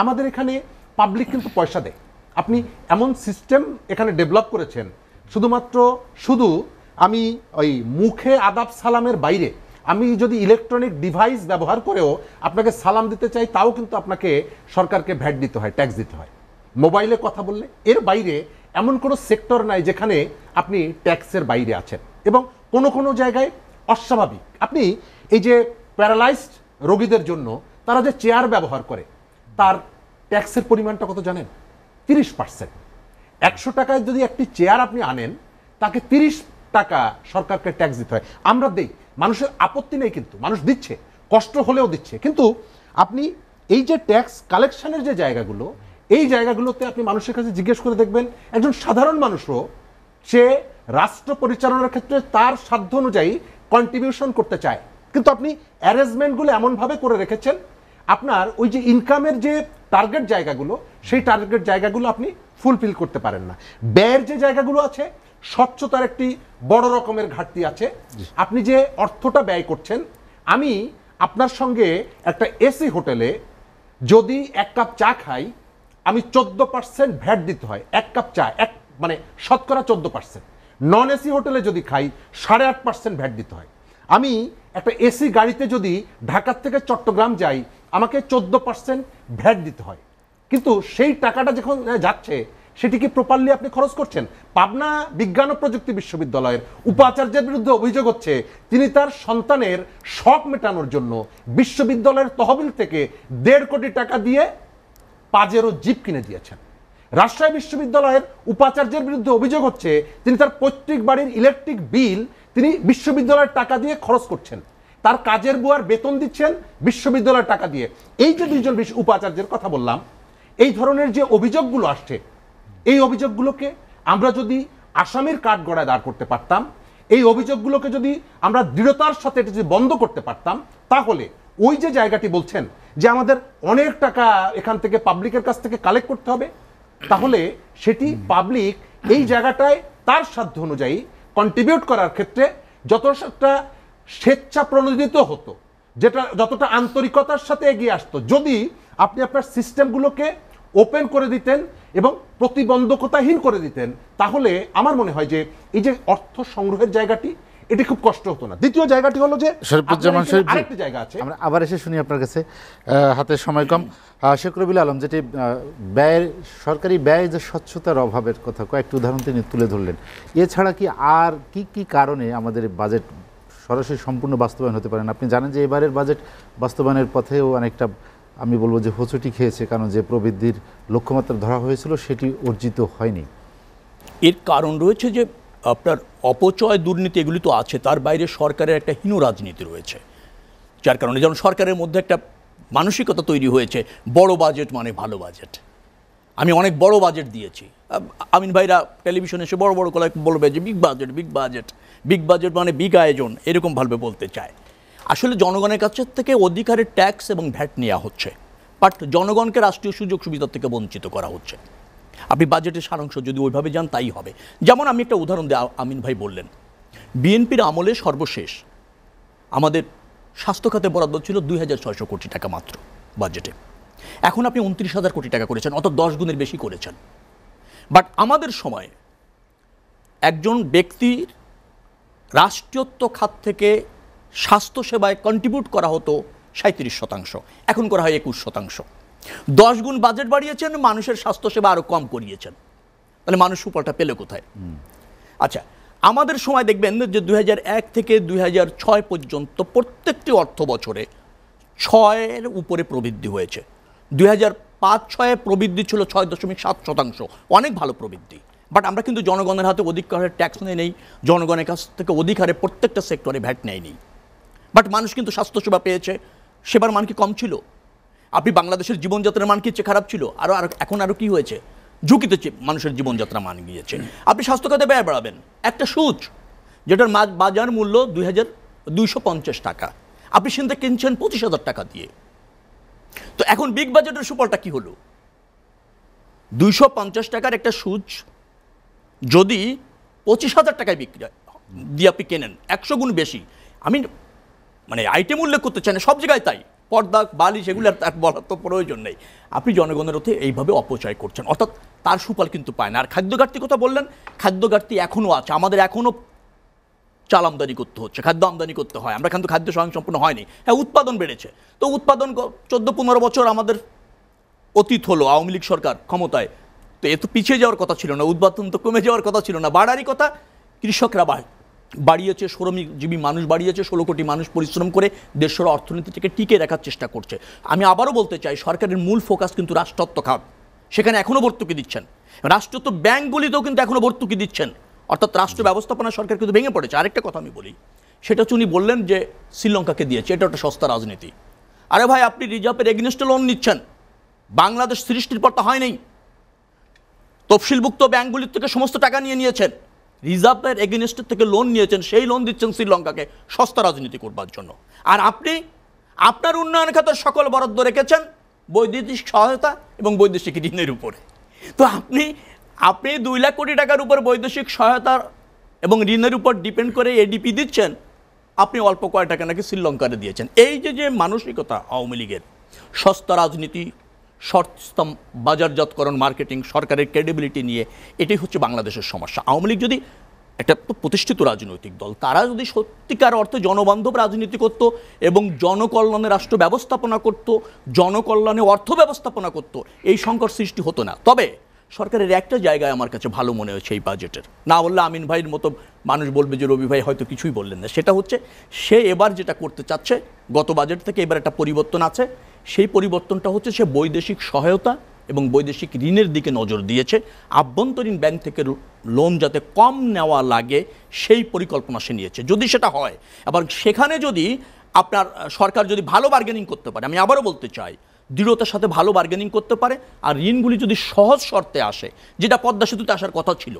[SPEAKER 2] আমাদের এখানে পাবলিক কিন্তু পয়সা দেয় আপনি এমন সিস্টেম এখানে ডেভেলপ করেছেন শুধুমাত্র শুধু আমি ওই মুখে আদাব সালামের বাইরে আমি যদি ইলেকট্রনিক ডিভাইস ব্যবহার করেও আপনাকে সালাম দিতে চাই তাও কিন্তু আপনাকে সরকারকে ভ্যাট দিতে হয় ট্যাক্স দিতে হয় মোবাইলে কথা বললে এর বাইরে এমন কোনো সেক্টর নাই যেখানে আপনি ট্যাক্সের বাইরে আছেন এবং কোনো কোনো জায়গায় অস্বাভাবিক আপনি এই যে প্যারালাইজড রোগীদের জন্য তারা যে চেয়ার ব্যবহার করে তার ট্যাক্সের পরিমাণটা কত জানেন তিরিশ পার্সেন্ট একশো টাকায় যদি একটি চেয়ার আপনি আনেন তাকে তিরিশ টাকা সরকারকে ট্যাক্স দিতে হয় আমরা দেই মানুষের আপত্তি নেই কিন্তু মানুষ দিচ্ছে কষ্ট হলেও দিচ্ছে কিন্তু আপনি এই যে ট্যাক্স কালেকশনের যে জায়গাগুলো এই জায়গাগুলোতে আপনি মানুষের কাছে জিজ্ঞেস করে দেখবেন একজন সাধারণ মানুষও সে রাষ্ট্র পরিচালনার ক্ষেত্রে তার সাধ্য অনুযায়ী কন্ট্রিবিউশন করতে চায় কিন্তু আপনি অ্যারেঞ্জমেন্টগুলো এমনভাবে করে রেখেছেন আপনার ওই যে ইনকামের যে টার্গেট জায়গাগুলো সেই টার্গেট জায়গাগুলো আপনি ফুলফিল করতে পারেন না ব্যয়ের যে জায়গাগুলো আছে স্বচ্ছতার একটি বড় রকমের ঘাটতি আছে আপনি যে অর্থটা ব্যয় করছেন আমি আপনার সঙ্গে একটা এসি হোটেলে যদি এক কাপ চা খাই আমি চোদ্দো পার্সেন্ট ভ্যাট দিতে হয় এক কাপ চা এক মানে শতকরা চোদ্দো পার্সেন্ট নন এসি হোটেলে যদি খাই সাড়ে আট পার্সেন্ট ভ্যাট দিতে হয় আমি একটা এসি গাড়িতে যদি ঢাকার থেকে চট্টগ্রাম যাই আমাকে চোদ্দো পার্সেন্ট ভ্যাট দিতে হয় কিন্তু সেই টাকাটা যখন যাচ্ছে সেটিকে প্রপারলি আপনি খরচ করছেন পাবনা বিজ্ঞান ও প্রযুক্তি বিশ্ববিদ্যালয়ের উপাচার্যের বিরুদ্ধে অভিযোগ হচ্ছে তিনি তার সন্তানের শখ মেটানোর জন্য বিশ্ববিদ্যালয়ের তহবিল থেকে দেড় কোটি টাকা দিয়ে পাজেরও জিপ কিনে দিয়েছেন রাজশাহী বিশ্ববিদ্যালয়ের উপাচার্যের বিরুদ্ধে অভিযোগ হচ্ছে তিনি তার পৈতৃক বাড়ির ইলেকট্রিক বিল তিনি বিশ্ববিদ্যালয়ের টাকা দিয়ে খরচ করছেন তার কাজের বুয়ার বেতন দিচ্ছেন বিশ্ববিদ্যালয়ের টাকা দিয়ে এই যে দুইজন উপাচার্যের কথা বললাম এই ধরনের যে অভিযোগগুলো আসছে এই অভিযোগগুলোকে আমরা যদি আসামির কাঠ গড়ায় দাঁড় করতে পারতাম এই অভিযোগগুলোকে যদি আমরা দৃঢ়তার সাথে এটা যদি বন্ধ করতে পারতাম তাহলে ওই যে জায়গাটি বলছেন যে আমাদের অনেক টাকা এখান থেকে পাবলিকের কাছ থেকে কালেক্ট করতে হবে তাহলে সেটি পাবলিক এই জায়গাটায় তার সাধ্য অনুযায়ী কন্ট্রিবিউট করার ক্ষেত্রে যতটা স্বেচ্ছা প্রণোদিত হতো যেটা যতটা আন্তরিকতার সাথে এগিয়ে আসতো যদি আপনি আপনার সিস্টেমগুলোকে ওপেন করে দিতেন এবং প্রতিবন্ধকতাহীন করে দিতেন তাহলে আমার মনে হয় যে এই যে অর্থ সংগ্রহের জায়গাটি এটি খুব কষ্ট হতো না
[SPEAKER 1] দ্বিতীয় জায়গাটি হলো যে শরীফুজ্জামান শরীফ আরেকটি জায়গা আছে আমরা আবার এসে শুনি আপনার কাছে হাতে সময় কম শেখ রবিল আলম যেটি ব্যয়ের সরকারি ব্যয় যে স্বচ্ছতার অভাবের কথা কয়েকটি উদাহরণ তিনি তুলে ধরলেন এছাড়া কি আর কি কি কারণে আমাদের বাজেট সরাসরি সম্পূর্ণ বাস্তবায়ন হতে পারে না আপনি জানেন যে এবারের বাজেট বাস্তবায়নের পথেও অনেকটা আমি বলবো যে হোঁচটি খেয়েছে কারণ যে প্রবৃদ্ধির লক্ষ্যমাত্রা ধরা হয়েছিল সেটি অর্জিত হয়নি
[SPEAKER 3] এর কারণ রয়েছে যে আপনার অপচয় দুর্নীতি এগুলি তো আছে তার বাইরে সরকারের একটা হীন রাজনীতি রয়েছে যার কারণে যেমন সরকারের মধ্যে একটা মানসিকতা তৈরি হয়েছে বড় বাজেট মানে ভালো বাজেট আমি অনেক বড় বাজেট দিয়েছি আমিন ভাইরা টেলিভিশনে এসে বড় বড় কলা বলবে যে big budget big budget big budget মানে বিগ আয়োজন এরকম ভাবে বলতে চায় আসলে জনগণের কাছ থেকে অধিকারের ট্যাক্স এবং ভ্যাট নেওয়া হচ্ছে বাট জনগণকে রাষ্ট্রীয় সুযোগ সুবিধা থেকে বঞ্চিত করা হচ্ছে আপনি বাজেটের সারাংশ যদি ওইভাবে যান তাই হবে যেমন আমি একটা উদাহরণ দিই আমিন ভাই বললেন বিএনপির আমলে সর্বশেষ আমাদের স্বাস্থ্য খাতে বরাদ্দ ছিল দুই হাজার ছয়শো কোটি টাকা মাত্র বাজেটে এখন আপনি উনত্রিশ হাজার কোটি টাকা করেছেন অত দশ গুণের বেশি করেছেন বাট আমাদের সময় একজন ব্যক্তির রাষ্ট্রীয়ত্ব খাত থেকে স্বাস্থ্যসেবায় কন্ট্রিবিউট করা হতো সাঁত্রিশ শতাংশ এখন করা হয় একুশ শতাংশ দশ গুণ বাজেট বাড়িয়েছেন মানুষের স্বাস্থ্যসেবা আরও কম করিয়েছেন তাহলে মানুষ সুফলটা পেলে কোথায় আচ্ছা আমাদের সময় দেখবেন যে দু এক থেকে দু পর্যন্ত প্রত্যেকটি অর্থ বছরে ছয়ের উপরে প্রবৃদ্ধি হয়েছে দুই হাজার পাঁচ ছয়ে প্রবৃদ্ধি ছিল ছয় দশমিক সাত শতাংশ অনেক ভালো প্রবৃদ্ধি বাট আমরা কিন্তু জনগণের হাতে অধিক হারে ট্যাক্স নেই নেই জনগণের কাছ থেকে অধিক হারে প্রত্যেকটা সেক্টরে ভ্যাট নেয় নেই বাট মানুষ কিন্তু স্বাস্থ্যসেবা পেয়েছে সেবার মান কি কম ছিল আপনি বাংলাদেশের জীবনযাত্রার মান কি খারাপ ছিল আরও আর এখন আরও কি হয়েছে ঝুঁকিতে মানুষের জীবনযাত্রা মান গিয়েছে আপনি স্বাস্থ্য খাতে ব্যয় বাড়াবেন একটা সুচ যেটার বাজার মূল্য দুই হাজার দুইশো পঞ্চাশ টাকা আপনি সেটা কিনছেন পঁচিশ হাজার টাকা দিয়ে তো এখন বিগ বাজেটের সুফলটা কি হলো দুইশো পঞ্চাশ টাকার একটা সুচ যদি পঁচিশ হাজার টাকায় বিক্রি দিয়ে আপনি কেনেন একশো গুণ বেশি আমি মানে আইটেম উল্লেখ করতে চায় না সব জায়গায় তাই পর্দা বালি সেগুলো তার বলার তো প্রয়োজন নেই আপনি জনগণের অর্থে এইভাবে অপচয় করছেন অর্থাৎ তার সুফল কিন্তু পায় না আর খাদ্য ঘাটতির কথা বললেন খাদ্য ঘাটতি এখনও আছে আমাদের এখনও চাল আমদানি করতে হচ্ছে খাদ্য আমদানি করতে হয় আমরা কিন্তু খাদ্য স্বয়ংসম্পূর্ণ হয়নি হ্যাঁ উৎপাদন বেড়েছে তো উৎপাদন চোদ্দো পনেরো বছর আমাদের অতীত হলো আওয়ামী লীগ সরকার ক্ষমতায় তো এ তো পিছিয়ে যাওয়ার কথা ছিল না উৎপাদন তো কমে যাওয়ার কথা ছিল না বাড়ারই কথা কৃষকরা বাড়ে বাড়িয়েছে শ্রমিকজীবী মানুষ বাড়িয়েছে ষোলো কোটি মানুষ পরিশ্রম করে দেশের অর্থনীতিটাকে টিকে রাখার চেষ্টা করছে আমি আবারও বলতে চাই সরকারের মূল ফোকাস কিন্তু রাষ্ট্রত্ব খাত সেখানে এখনও ভর্তুকি দিচ্ছেন রাষ্ট্রত্ব ব্যাঙ্কগুলিতেও কিন্তু এখনও ভর্তুকি দিচ্ছেন অর্থাৎ রাষ্ট্র ব্যবস্থাপনা সরকার কিন্তু ভেঙে পড়েছে আরেকটা কথা আমি বলি সেটা হচ্ছে উনি বললেন যে শ্রীলঙ্কাকে দিয়েছে এটা একটা সস্তা রাজনীতি আরে ভাই আপনি রিজার্ভের এগেনস্টে লোন নিচ্ছেন বাংলাদেশ সৃষ্টির পর তো হয় নাই তফসিলভুক্ত ব্যাঙ্কগুলির থেকে সমস্ত টাকা নিয়ে নিয়েছেন রিজার্ভের এগেনস্টের থেকে লোন নিয়েছেন সেই লোন দিচ্ছেন শ্রীলঙ্কাকে সস্তা রাজনীতি করবার জন্য আর আপনি আপনার উন্নয়ন খাতের সকল বরাদ্দ রেখেছেন বৈদেশিক সহায়তা এবং বৈদেশিক ঋণের উপরে তো আপনি আপনি দুই লাখ কোটি টাকার উপর বৈদেশিক সহায়তা এবং ঋণের উপর ডিপেন্ড করে এডিপি দিচ্ছেন আপনি অল্প কয় টাকা নাকি শ্রীলঙ্কারে দিয়েছেন এই যে যে মানসিকতা আওয়ামী লীগের সস্তা রাজনীতি সস্তম বাজারজাতকরণ মার্কেটিং সরকারের ক্রেডিবিলিটি নিয়ে এটাই হচ্ছে বাংলাদেশের সমস্যা আওয়ামী লীগ যদি একটা প্রতিষ্ঠিত রাজনৈতিক দল তারা যদি সত্যিকার অর্থে জনবান্ধব রাজনীতি করত এবং জনকল্যাণে রাষ্ট্র ব্যবস্থাপনা করত জনকল্যাণে অর্থ ব্যবস্থাপনা করত এই সংকট সৃষ্টি হতো না তবে সরকারের একটা জায়গায় আমার কাছে ভালো মনে হয়েছে এই বাজেটের না বললে আমিন ভাইয়ের মতো মানুষ বলবে যে রবি ভাই হয়তো কিছুই বললেন না সেটা হচ্ছে সে এবার যেটা করতে চাচ্ছে গত বাজেট থেকে এবার একটা পরিবর্তন আছে সেই পরিবর্তনটা হচ্ছে সে বৈদেশিক সহায়তা এবং বৈদেশিক ঋণের দিকে নজর দিয়েছে আভ্যন্তরীণ ব্যাংক থেকে লোন যাতে কম নেওয়া লাগে সেই পরিকল্পনা সে নিয়েছে যদি সেটা হয় এবং সেখানে যদি আপনার সরকার যদি ভালো বার্গেনিং করতে পারে আমি আবারও বলতে চাই দৃঢ়তার সাথে ভালো বার্গেনিং করতে পারে আর ঋণগুলি যদি সহজ শর্তে আসে যেটা পদ্মা সেতুতে আসার কথা ছিল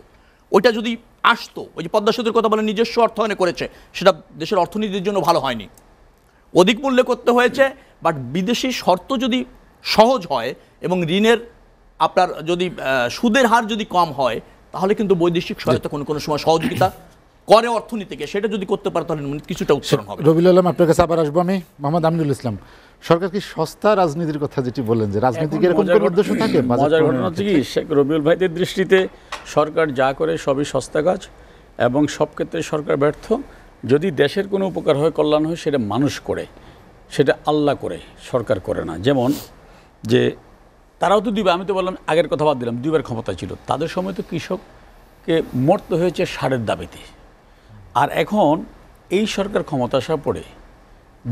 [SPEAKER 3] ওইটা যদি আসতো ওই যে পদ্মা সেতুর কথা বলে নিজস্ব অর্থায়নে করেছে সেটা দেশের অর্থনীতির জন্য ভালো হয়নি অধিক মূল্যে করতে হয়েছে বাট বিদেশি শর্ত যদি সহজ হয় এবং ঋণের আপনার যদি সুদের হার যদি কম হয় তাহলে কিন্তু বৈদেশিক সহায়তা কোনো কোনো সময় সহযোগিতা করে অর্থনীতিকে সেটা যদি করতে পারে তাহলে মানে কিছুটা উচ্চারণ হবে
[SPEAKER 1] রবিউল আলম আপনার কাছে আবার আসবো আমি মোহাম্মদ আমিনুল ইসলাম সরকার কি সস্তা রাজনীতির কথা যেটি বললেন যে রাজনীতিকে এরকম
[SPEAKER 4] কোনো উদ্দেশ্য থাকে মজার ঘটনা হচ্ছে কি শেখ রবিউল ভাইদের দৃষ্টিতে সরকার যা করে সবই সস্তা কাজ এবং সব ক্ষেত্রে সরকার ব্যর্থ যদি দেশের কোনো উপকার হয় কল্যাণ হয় সেটা মানুষ করে সেটা আল্লাহ করে সরকার করে না যেমন যে তারাও তো দিবে আমি তো বললাম আগের কথা বাদ দিলাম দুইবার ক্ষমতা ছিল তাদের সময় তো কৃষককে মরতে হয়েছে সারের দাবিতে আর এখন এই সরকার ক্ষমতা আসার পড়ে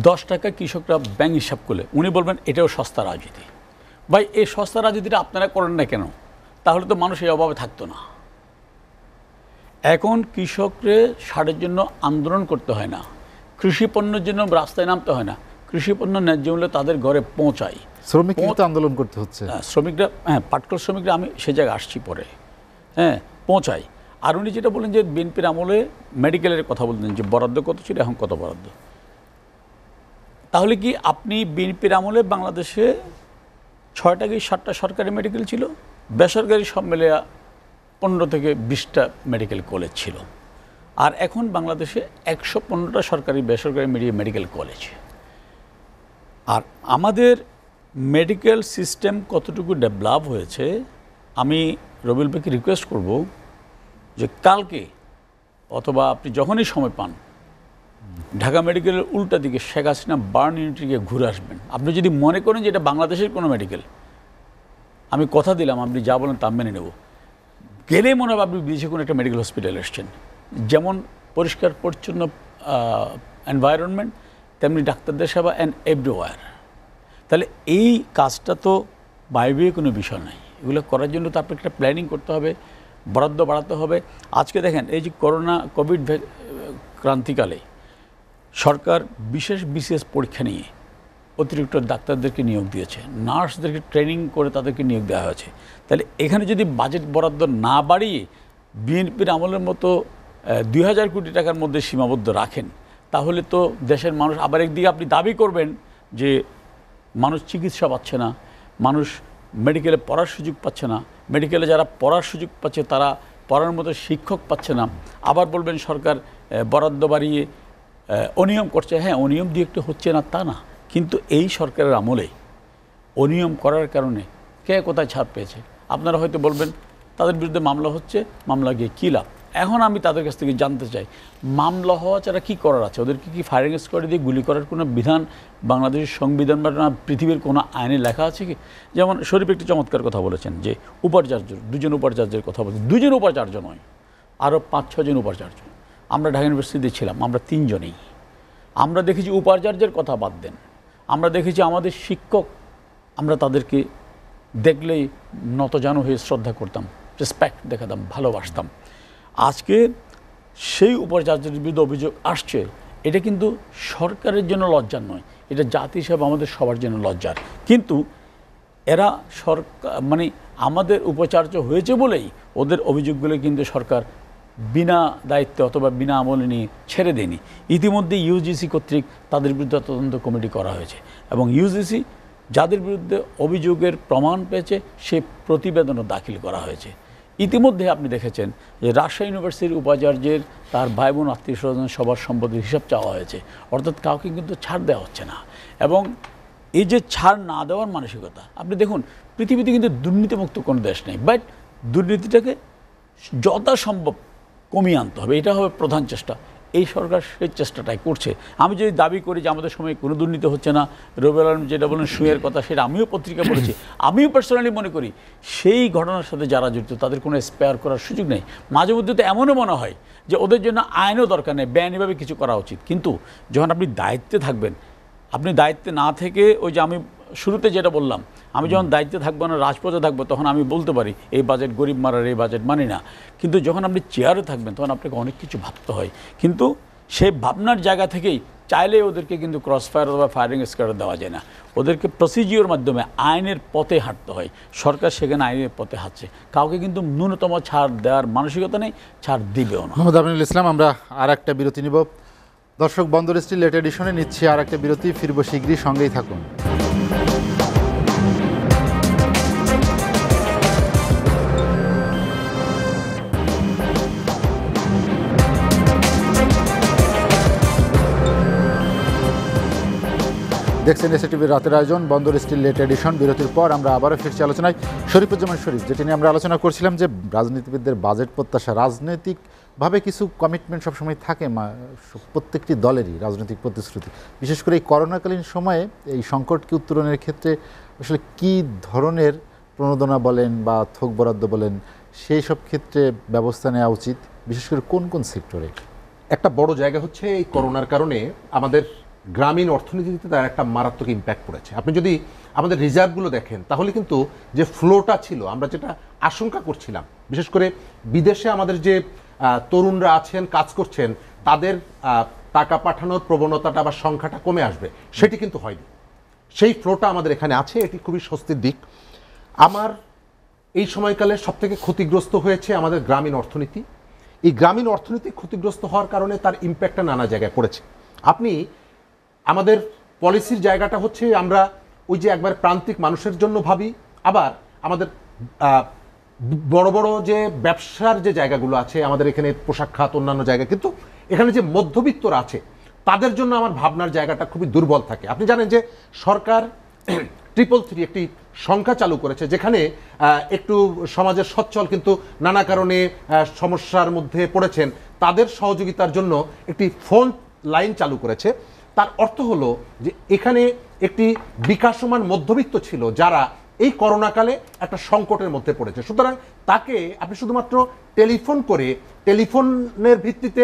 [SPEAKER 4] দশ টাকা কৃষকরা ব্যাংক হিসাব করলে উনি বলবেন এটাও সস্তা রাজনীতি ভাই এই সস্তা রাজনীতিটা আপনারা করেন না কেন তাহলে তো মানুষ এই অভাবে থাকতো না এখন কৃষকরে সারের জন্য আন্দোলন করতে হয় না কৃষিপণ্যের জন্য রাস্তায় নামতে হয় না কৃষিপণ্য ন্যায্য মূল্য তাদের ঘরে পৌঁছায় শ্রমিক আন্দোলন করতে হচ্ছে হ্যাঁ, শ্রমিকরা হ্যাঁ পাটকল শ্রমিকরা আমি সে জায়গায় আসছি পরে হ্যাঁ পৌঁছাই আর উনি যেটা বলেন যে বিএনপির আমলে মেডিকেলের কথা বলতেন যে বরাদ্দ কত ছিল এখন কত বরাদ্দ তাহলে কি আপনি বিএনপির আমলে বাংলাদেশে ছয়টা কি সাতটা সরকারি মেডিকেল ছিল বেসরকারি সব মিলে পনেরো থেকে বিশটা মেডিকেল কলেজ ছিল আর এখন বাংলাদেশে একশো পনেরোটা সরকারি বেসরকারি মিডিয়া মেডিকেল কলেজ আর আমাদের মেডিকেল সিস্টেম কতটুকু ডেভেলপ হয়েছে আমি রবিল ভাইকে রিকোয়েস্ট করব যে কালকে অথবা আপনি যখনই সময় পান ঢাকা মেডিকেলের উল্টা দিকে শেখ হাসিনা বার্ন ইউনিটিকে গিয়ে ঘুরে আসবেন আপনি যদি মনে করেন যে এটা বাংলাদেশের কোনো মেডিকেল আমি কথা দিলাম আপনি যা বলেন তা মেনে নেব গেলে মনে হবে আপনি বিদেশে কোনো একটা মেডিকেল হসপিটালে এসছেন যেমন পরিষ্কার পরিচ্ছন্ন এনভায়রনমেন্ট তেমনি ডাক্তারদের সেবা অ্যান্ড এভরিওয়ার তাহলে এই কাজটা তো বাইবেই কোনো বিষয় নাই এগুলো করার জন্য তো আপনাকে একটা প্ল্যানিং করতে হবে বরাদ্দ বাড়াতে হবে আজকে দেখেন এই যে করোনা কোভিড ক্রান্তিকালে সরকার বিশেষ বিশেষ পরীক্ষা নিয়ে অতিরিক্ত ডাক্তারদেরকে নিয়োগ দিয়েছে নার্সদেরকে ট্রেনিং করে তাদেরকে নিয়োগ দেওয়া হয়েছে তাহলে এখানে যদি বাজেট বরাদ্দ না বাড়িয়ে বিএনপির আমলের মতো দুই হাজার কোটি টাকার মধ্যে সীমাবদ্ধ রাখেন তাহলে তো দেশের মানুষ আবার একদিকে আপনি দাবি করবেন যে মানুষ চিকিৎসা পাচ্ছে না মানুষ মেডিকেলে পড়ার সুযোগ পাচ্ছে না মেডিকেলে যারা পড়ার সুযোগ পাচ্ছে তারা পড়ার মতো শিক্ষক পাচ্ছে না আবার বলবেন সরকার বরাদ্দ বাড়িয়ে অনিয়ম করছে হ্যাঁ অনিয়ম দিয়ে একটু হচ্ছে না তা না কিন্তু এই সরকারের আমলে অনিয়ম করার কারণে কে কোথায় ছাড় পেয়েছে আপনারা হয়তো বলবেন তাদের বিরুদ্ধে মামলা হচ্ছে মামলা গিয়ে কী লাভ এখন আমি তাদের কাছ থেকে জানতে চাই মামলা হওয়া ছাড়া কী করার আছে ওদেরকে কি ফায়ারিং স্কোয়াডে দিয়ে গুলি করার কোনো বিধান বাংলাদেশের সংবিধান বা পৃথিবীর কোনো আইনে লেখা আছে কি যেমন শরীফ একটি চমৎকার কথা বলেছেন যে উপাচার্য দুজন উপাচার্যের কথা বলছেন দুজন উপাচার্য নয় আরও পাঁচ ছজন উপাচার্য আমরা ঢাকা ইউনিভার্সিটিতে ছিলাম আমরা তিনজনেই আমরা দেখেছি উপাচার্যের কথা বাদ দেন আমরা দেখেছি আমাদের শিক্ষক আমরা তাদেরকে দেখলেই নতজানু হয়ে শ্রদ্ধা করতাম রেসপেক্ট দেখাতাম ভালোবাসতাম আজকে সেই উপাচার্যের বিরুদ্ধে অভিযোগ আসছে এটা কিন্তু সরকারের জন্য লজ্জার নয় এটা জাতি হিসাবে আমাদের সবার জন্য লজ্জার কিন্তু এরা সরকার মানে আমাদের উপাচার্য হয়েছে বলেই ওদের অভিযোগগুলো কিন্তু সরকার বিনা দায়িত্বে অথবা বিনা আমলে নিয়ে ছেড়ে দেয়নি ইতিমধ্যে ইউজিসি কর্তৃক তাদের বিরুদ্ধে তদন্ত কমিটি করা হয়েছে এবং ইউজিসি যাদের বিরুদ্ধে অভিযোগের প্রমাণ পেয়েছে সে প্রতিবেদনও দাখিল করা হয়েছে ইতিমধ্যে আপনি দেখেছেন যে রাজশাহী ইউনিভার্সিটির উপাচার্যের তার ভাই বোন আত্মীয় স্বজন সবার সম্পদের হিসাব চাওয়া হয়েছে অর্থাৎ কাউকে কিন্তু ছাড় দেওয়া হচ্ছে না এবং এই যে ছাড় না দেওয়ার মানসিকতা আপনি দেখুন পৃথিবীতে কিন্তু দুর্নীতিমুক্ত কোনো দেশ নেই বাট দুর্নীতিটাকে যথাসম্ভব কমিয়ে আনতে হবে এটা হবে প্রধান চেষ্টা এই সরকার সেই চেষ্টাটাই করছে আমি যদি দাবি করি যে আমাদের সময় কোনো দুর্নীতি হচ্ছে না রবিউল আলম যেটা বলেন সুয়ের কথা সেটা আমিও পত্রিকা পড়েছি আমিও পার্সোনালি মনে করি সেই ঘটনার সাথে যারা জড়িত তাদের কোনো স্পেয়ার করার সুযোগ নেই মাঝে মধ্যে তো এমনও মনে হয় যে ওদের জন্য আইনও দরকার নেই ব্যান এভাবে কিছু করা উচিত কিন্তু যখন আপনি দায়িত্বে থাকবেন আপনি দায়িত্বে না থেকে ওই যে আমি শুরুতে যেটা বললাম আমি যখন দায়িত্বে থাকবো না রাজপথে থাকবো তখন আমি বলতে পারি এই বাজেট গরিব মারার এই বাজেট মানি না কিন্তু যখন আপনি চেয়ারে থাকবেন তখন আপনাকে অনেক কিছু ভাবতে হয় কিন্তু সেই ভাবনার জায়গা থেকেই চাইলে ওদেরকে কিন্তু ক্রসফায়ার অথবা ফায়ারিং স্কোয়ার দেওয়া যায় না ওদেরকে প্রসিজিওর মাধ্যমে আইনের পথে হাঁটতে হয় সরকার সেখানে আইনের পথে হাঁটছে কাউকে কিন্তু ন্যূনতম ছাড় দেওয়ার মানসিকতা নেই ছাড় দিবেও না মোহাম্মদ আমিনুল ইসলাম আমরা আর একটা বিরতি নিব দর্শক বন্দর স্টিল লেট এডিশনে নিচ্ছি
[SPEAKER 1] আর একটা বিরতি ফিরব শীঘ্রই সঙ্গেই থাকুন দেখছেন এসে টিভির রাতের আয়োজন বন্দর স্টিল লেট এডিশন বিরতির পর আমরা আবারও ফিরছি আলোচনায় শরীফুজ্জামান শরীফ যেটি নিয়ে আমরা আলোচনা করছিলাম যে রাজনীতিবিদদের বাজেট প্রত্যাশা রাজনৈতিক ভাবে কিছু কমিটমেন্ট সবসময় থাকে প্রত্যেকটি দলেরই রাজনৈতিক প্রতিশ্রুতি বিশেষ করে এই করোনাকালীন সময়ে এই সংকটকে উত্তরণের ক্ষেত্রে আসলে কি ধরনের প্রণোদনা বলেন বা থোক বরাদ্দ বলেন সেই সব ক্ষেত্রে ব্যবস্থা নেওয়া উচিত বিশেষ করে কোন কোন সেক্টরে
[SPEAKER 2] একটা বড় জায়গা হচ্ছে এই করোনার কারণে আমাদের গ্রামীণ অর্থনীতিতে তার একটা মারাত্মক ইম্প্যাক্ট পড়েছে আপনি যদি আমাদের রিজার্ভগুলো দেখেন তাহলে কিন্তু যে ফ্লোটা ছিল আমরা যেটা আশঙ্কা করছিলাম বিশেষ করে বিদেশে আমাদের যে তরুণরা আছেন কাজ করছেন তাদের টাকা পাঠানোর প্রবণতাটা বা সংখ্যাটা কমে আসবে সেটি কিন্তু হয়নি সেই ফ্লোটা আমাদের এখানে আছে এটি খুবই স্বস্তির দিক আমার এই সময়কালে সবথেকে ক্ষতিগ্রস্ত হয়েছে আমাদের গ্রামীণ অর্থনীতি এই গ্রামীণ অর্থনীতি ক্ষতিগ্রস্ত হওয়ার কারণে তার ইম্প্যাক্টটা নানা জায়গায় পড়েছে আপনি আমাদের পলিসির জায়গাটা হচ্ছে আমরা ওই যে একবার প্রান্তিক মানুষের জন্য ভাবি আবার আমাদের বড় বড় যে ব্যবসার যে জায়গাগুলো আছে আমাদের এখানে পোশাক খাত অন্যান্য জায়গা কিন্তু এখানে যে মধ্যবিত্তরা আছে তাদের জন্য আমার ভাবনার জায়গাটা খুবই দুর্বল থাকে আপনি জানেন যে সরকার ট্রিপল থ্রি একটি সংখ্যা চালু করেছে যেখানে একটু সমাজের সচ্ছল কিন্তু নানা কারণে সমস্যার মধ্যে পড়েছেন তাদের সহযোগিতার জন্য একটি ফোন লাইন চালু করেছে তার অর্থ হলো যে এখানে একটি বিকাশমান মধ্যবিত্ত ছিল যারা এই করোনাকালে একটা সংকটের মধ্যে পড়েছে সুতরাং তাকে আপনি শুধুমাত্র টেলিফোন করে টেলিফোনের ভিত্তিতে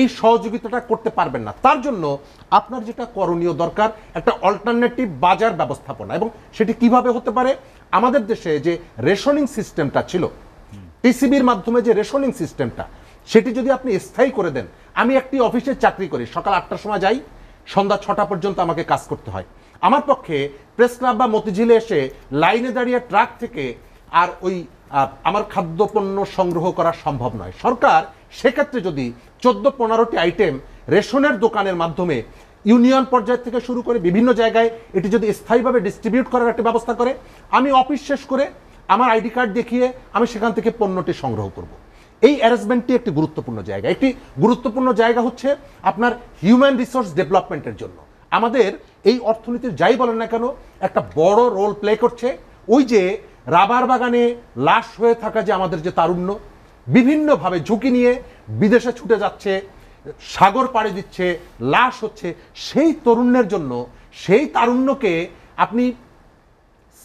[SPEAKER 2] এই সহযোগিতাটা করতে পারবেন না তার জন্য আপনার যেটা করণীয় দরকার একটা অল্টারনেটিভ বাজার ব্যবস্থাপনা এবং সেটি কিভাবে হতে পারে আমাদের দেশে যে রেশনিং সিস্টেমটা ছিল টিসিবির মাধ্যমে যে রেশনিং সিস্টেমটা সেটি যদি আপনি স্থায়ী করে দেন আমি একটি অফিসে চাকরি করি সকাল আটটার সময় যাই সন্ধ্যা ছটা পর্যন্ত আমাকে কাজ করতে হয় আমার পক্ষে প্রেস ক্লাব বা মতিঝিলে এসে লাইনে দাঁড়িয়ে ট্রাক থেকে আর ওই আমার খাদ্যপণ্য সংগ্রহ করা সম্ভব নয় সরকার সেক্ষেত্রে যদি চোদ্দো পনেরোটি আইটেম রেশনের দোকানের মাধ্যমে ইউনিয়ন পর্যায় থেকে শুরু করে বিভিন্ন জায়গায় এটি যদি স্থায়ীভাবে ডিস্ট্রিবিউট করার একটা ব্যবস্থা করে আমি অফিস শেষ করে আমার আইডি কার্ড দেখিয়ে আমি সেখান থেকে পণ্যটি সংগ্রহ করব এই অ্যারেঞ্জমেন্টটি একটি গুরুত্বপূর্ণ জায়গা একটি গুরুত্বপূর্ণ জায়গা হচ্ছে আপনার হিউম্যান রিসোর্স ডেভেলপমেন্টের জন্য আমাদের এই অর্থনীতির যাই বলেন না কেন একটা বড় রোল প্লে করছে ওই যে রাবার বাগানে লাশ হয়ে থাকা যে আমাদের যে তারুণ্য বিভিন্নভাবে ঝুঁকি নিয়ে বিদেশে ছুটে যাচ্ছে সাগর পাড়ে দিচ্ছে লাশ হচ্ছে সেই তরুণ্যের জন্য সেই তারুণ্যকে আপনি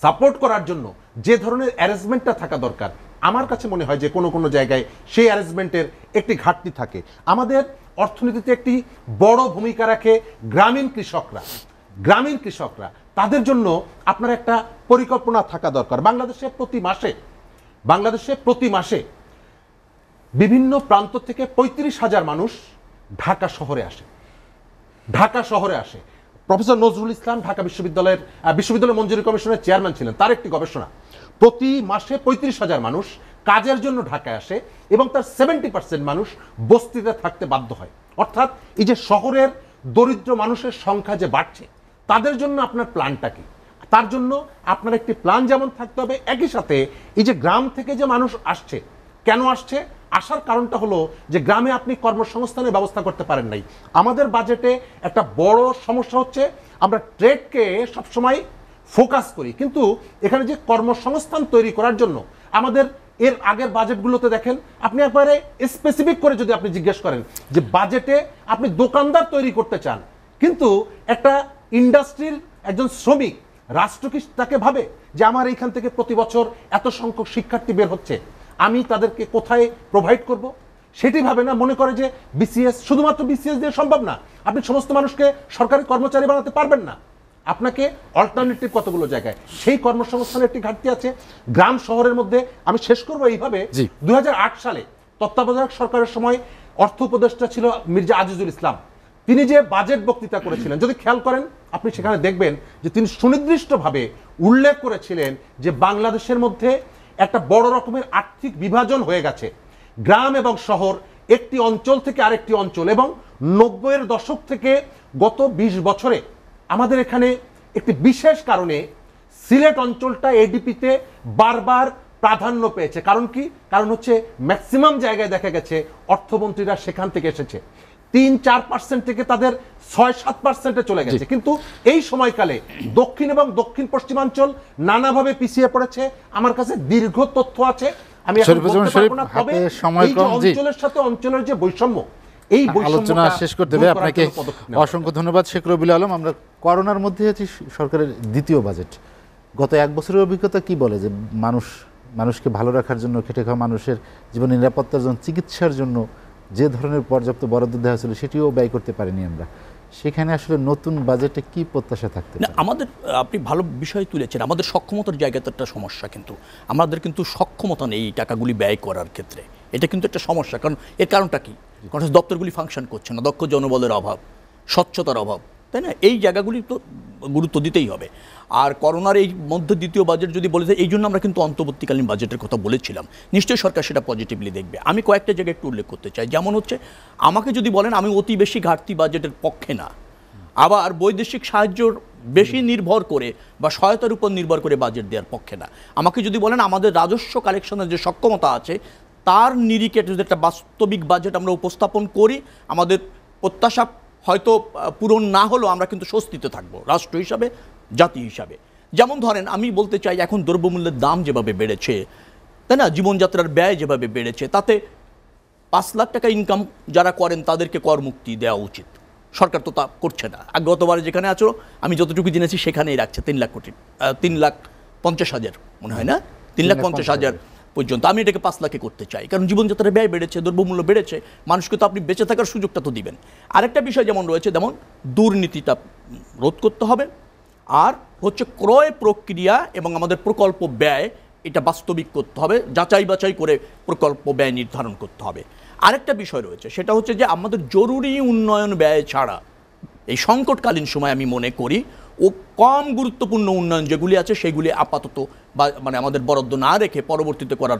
[SPEAKER 2] সাপোর্ট করার জন্য যে ধরনের অ্যারেঞ্জমেন্টটা থাকা দরকার আমার কাছে মনে হয় যে কোনো কোনো জায়গায় সেই অ্যারেঞ্জমেন্টের একটি ঘাটতি থাকে আমাদের অর্থনীতিতে একটি বড় ভূমিকা রাখে গ্রামীণ কৃষকরা গ্রামীণ কৃষকরা তাদের জন্য আপনার একটা পরিকল্পনা থাকা দরকার বাংলাদেশে প্রতি মাসে বাংলাদেশে প্রতি মাসে বিভিন্ন প্রান্ত থেকে পঁয়ত্রিশ হাজার মানুষ ঢাকা শহরে আসে ঢাকা শহরে আসে প্রফেসর নজরুল ইসলাম ঢাকা বিশ্ববিদ্যালয়ের বিশ্ববিদ্যালয় মঞ্জুরি কমিশনের চেয়ারম্যান ছিলেন তার একটি গবেষণা প্রতি মাসে পঁয়ত্রিশ হাজার মানুষ কাজের জন্য ঢাকায় আসে এবং তার সেভেন্টি পার্সেন্ট মানুষ বস্তিতে থাকতে বাধ্য হয় অর্থাৎ এই যে শহরের দরিদ্র মানুষের সংখ্যা যে বাড়ছে তাদের জন্য আপনার প্ল্যানটা কি তার জন্য আপনার একটি প্ল্যান যেমন থাকতে হবে একই সাথে এই যে গ্রাম থেকে যে মানুষ আসছে কেন আসছে আসার কারণটা হলো যে গ্রামে আপনি কর্মসংস্থানের ব্যবস্থা করতে পারেন নাই আমাদের বাজেটে একটা বড় সমস্যা হচ্ছে আমরা ট্রেডকে সবসময় ফোকাস করি কিন্তু এখানে যে কর্মসংস্থান তৈরি করার জন্য আমাদের এর আগের বাজেটগুলোতে দেখেন আপনি একবারে স্পেসিফিক করে যদি আপনি জিজ্ঞেস করেন যে বাজেটে আপনি দোকানদার তৈরি করতে চান কিন্তু একটা ইন্ডাস্ট্রির একজন শ্রমিক রাষ্ট্র কি তাকে ভাবে যে আমার এইখান থেকে প্রতি বছর এত সংখ্যক শিক্ষার্থী বের হচ্ছে আমি তাদেরকে কোথায় প্রোভাইড করব। সেটি ভাবে না মনে করে যে বিসিএস শুধুমাত্র বিসিএস দিয়ে সম্ভব না আপনি সমস্ত মানুষকে সরকারি কর্মচারী বানাতে পারবেন না আপনাকে অল্টারনেটিভ কতগুলো জায়গায় সেই কর্মসংস্থানের একটি ঘাটতি আছে গ্রাম শহরের মধ্যে আমি শেষ করবো এইভাবে দুই সালে তত্ত্বাবধায়ক সরকারের সময় অর্থ উপদেষ্টা ছিল মির্জা আজিজুল ইসলাম তিনি যে বাজেট বক্তৃতা করেছিলেন যদি খেয়াল করেন আপনি সেখানে দেখবেন যে তিনি সুনির্দিষ্টভাবে উল্লেখ করেছিলেন যে বাংলাদেশের মধ্যে একটা বড় রকমের আর্থিক বিভাজন হয়ে গেছে গ্রাম এবং শহর একটি অঞ্চল থেকে আরেকটি অঞ্চল এবং নব্বইয়ের দশক থেকে গত ২০ বছরে আমাদের এখানে একটি বিশেষ কারণে সিলেট অঞ্চলটা এডিপিতে বারবার প্রাধান্য পেয়েছে কারণ কি কারণ হচ্ছে ম্যাক্সিমাম জায়গায় দেখা গেছে অর্থমন্ত্রীরা সেখান থেকে এসেছে তিন চার পার্সেন্ট থেকে তাদের ছয় সাত পার্সেন্টে চলে গেছে কিন্তু এই সময়কালে দক্ষিণ এবং দক্ষিণ পশ্চিমাঞ্চল নানাভাবে পিছিয়ে পড়েছে
[SPEAKER 1] আমার কাছে দীর্ঘ তথ্য আছে আমি অঞ্চলের সাথে অঞ্চলের যে বৈষম্য এই আলোচনা শেষ করতে হবে আপনাকে অসংখ্য ধন্যবাদ শেখ রবিল আলম আমরা করোনার মধ্যে আছি সরকারের দ্বিতীয় বাজেট গত এক বছরের অভিজ্ঞতা কি বলে যে মানুষ মানুষকে ভালো রাখার জন্য খেটে খাওয়া মানুষের জীবন নিরাপত্তার জন্য চিকিৎসার জন্য যে ধরনের পর্যাপ্ত বরাদ্দ দেওয়া হয়েছিল সেটিও ব্যয় করতে পারিনি আমরা সেখানে আসলে নতুন বাজেটে কি প্রত্যাশা থাকতে না
[SPEAKER 3] আমাদের আপনি ভালো বিষয় তুলেছেন আমাদের সক্ষমতার জায়গাতে একটা সমস্যা কিন্তু আমাদের কিন্তু সক্ষমতা নেই এই টাকাগুলি ব্যয় করার ক্ষেত্রে এটা কিন্তু একটা সমস্যা কারণ এর কারণটা কি কঠোর দপ্তরগুলি ফাংশন করছে না দক্ষ জনবলের অভাব স্বচ্ছতার অভাব তাই না এই জায়গাগুলি তো গুরুত্ব দিতেই হবে আর করোনার এই মধ্যে দ্বিতীয় বাজেট যদি বলে এই জন্য আমরা কিন্তু অন্তর্বর্তীকালীন বাজেটের কথা বলেছিলাম নিশ্চয়ই সরকার সেটা পজিটিভলি দেখবে আমি কয়েকটা জায়গায় একটু উল্লেখ করতে চাই যেমন হচ্ছে আমাকে যদি বলেন আমি অতি বেশি ঘাটতি বাজেটের পক্ষে না আবার বৈদেশিক সাহায্যর বেশি নির্ভর করে বা সহায়তার উপর নির্ভর করে বাজেট দেওয়ার পক্ষে না আমাকে যদি বলেন আমাদের রাজস্ব কালেকশনের যে সক্ষমতা আছে তার নিরিখে যদি একটা বাস্তবিক বাজেট আমরা উপস্থাপন করি আমাদের প্রত্যাশা হয়তো পূরণ না হলেও আমরা কিন্তু স্বস্তিতে থাকব রাষ্ট্র হিসাবে জাতি হিসাবে যেমন ধরেন আমি বলতে চাই এখন দ্রব্যমূল্যের দাম যেভাবে বেড়েছে তাই না জীবনযাত্রার ব্যয় যেভাবে বেড়েছে তাতে পাঁচ লাখ টাকা ইনকাম যারা করেন তাদেরকে মুক্তি দেওয়া উচিত সরকার তো তা করছে না আর গতবারে যেখানে আছো আমি যতটুকু জেনেছি সেখানেই রাখছে তিন লাখ কোটি তিন লাখ পঞ্চাশ হাজার মনে হয় না তিন লাখ পঞ্চাশ হাজার পর্যন্ত আমি এটাকে পাঁচ লাখে করতে চাই কারণ জীবনযাত্রার ব্যয় বেড়েছে দ্রব্যমূল্য বেড়েছে মানুষকে তো আপনি বেঁচে থাকার সুযোগটা তো দিবেন আরেকটা বিষয় যেমন রয়েছে যেমন দুর্নীতিটা রোধ করতে হবে আর হচ্ছে ক্রয় প্রক্রিয়া এবং আমাদের প্রকল্প ব্যয় এটা বাস্তবিক করতে হবে যাচাই বাছাই করে প্রকল্প ব্যয় নির্ধারণ করতে হবে আরেকটা বিষয় রয়েছে সেটা হচ্ছে যে আমাদের জরুরি উন্নয়ন ব্যয় ছাড়া এই সংকটকালীন সময় আমি মনে করি ও কম গুরুত্বপূর্ণ উন্নয়ন যেগুলি আছে সেগুলি আপাতত বা মানে আমাদের বরাদ্দ না রেখে পরবর্তীতে করার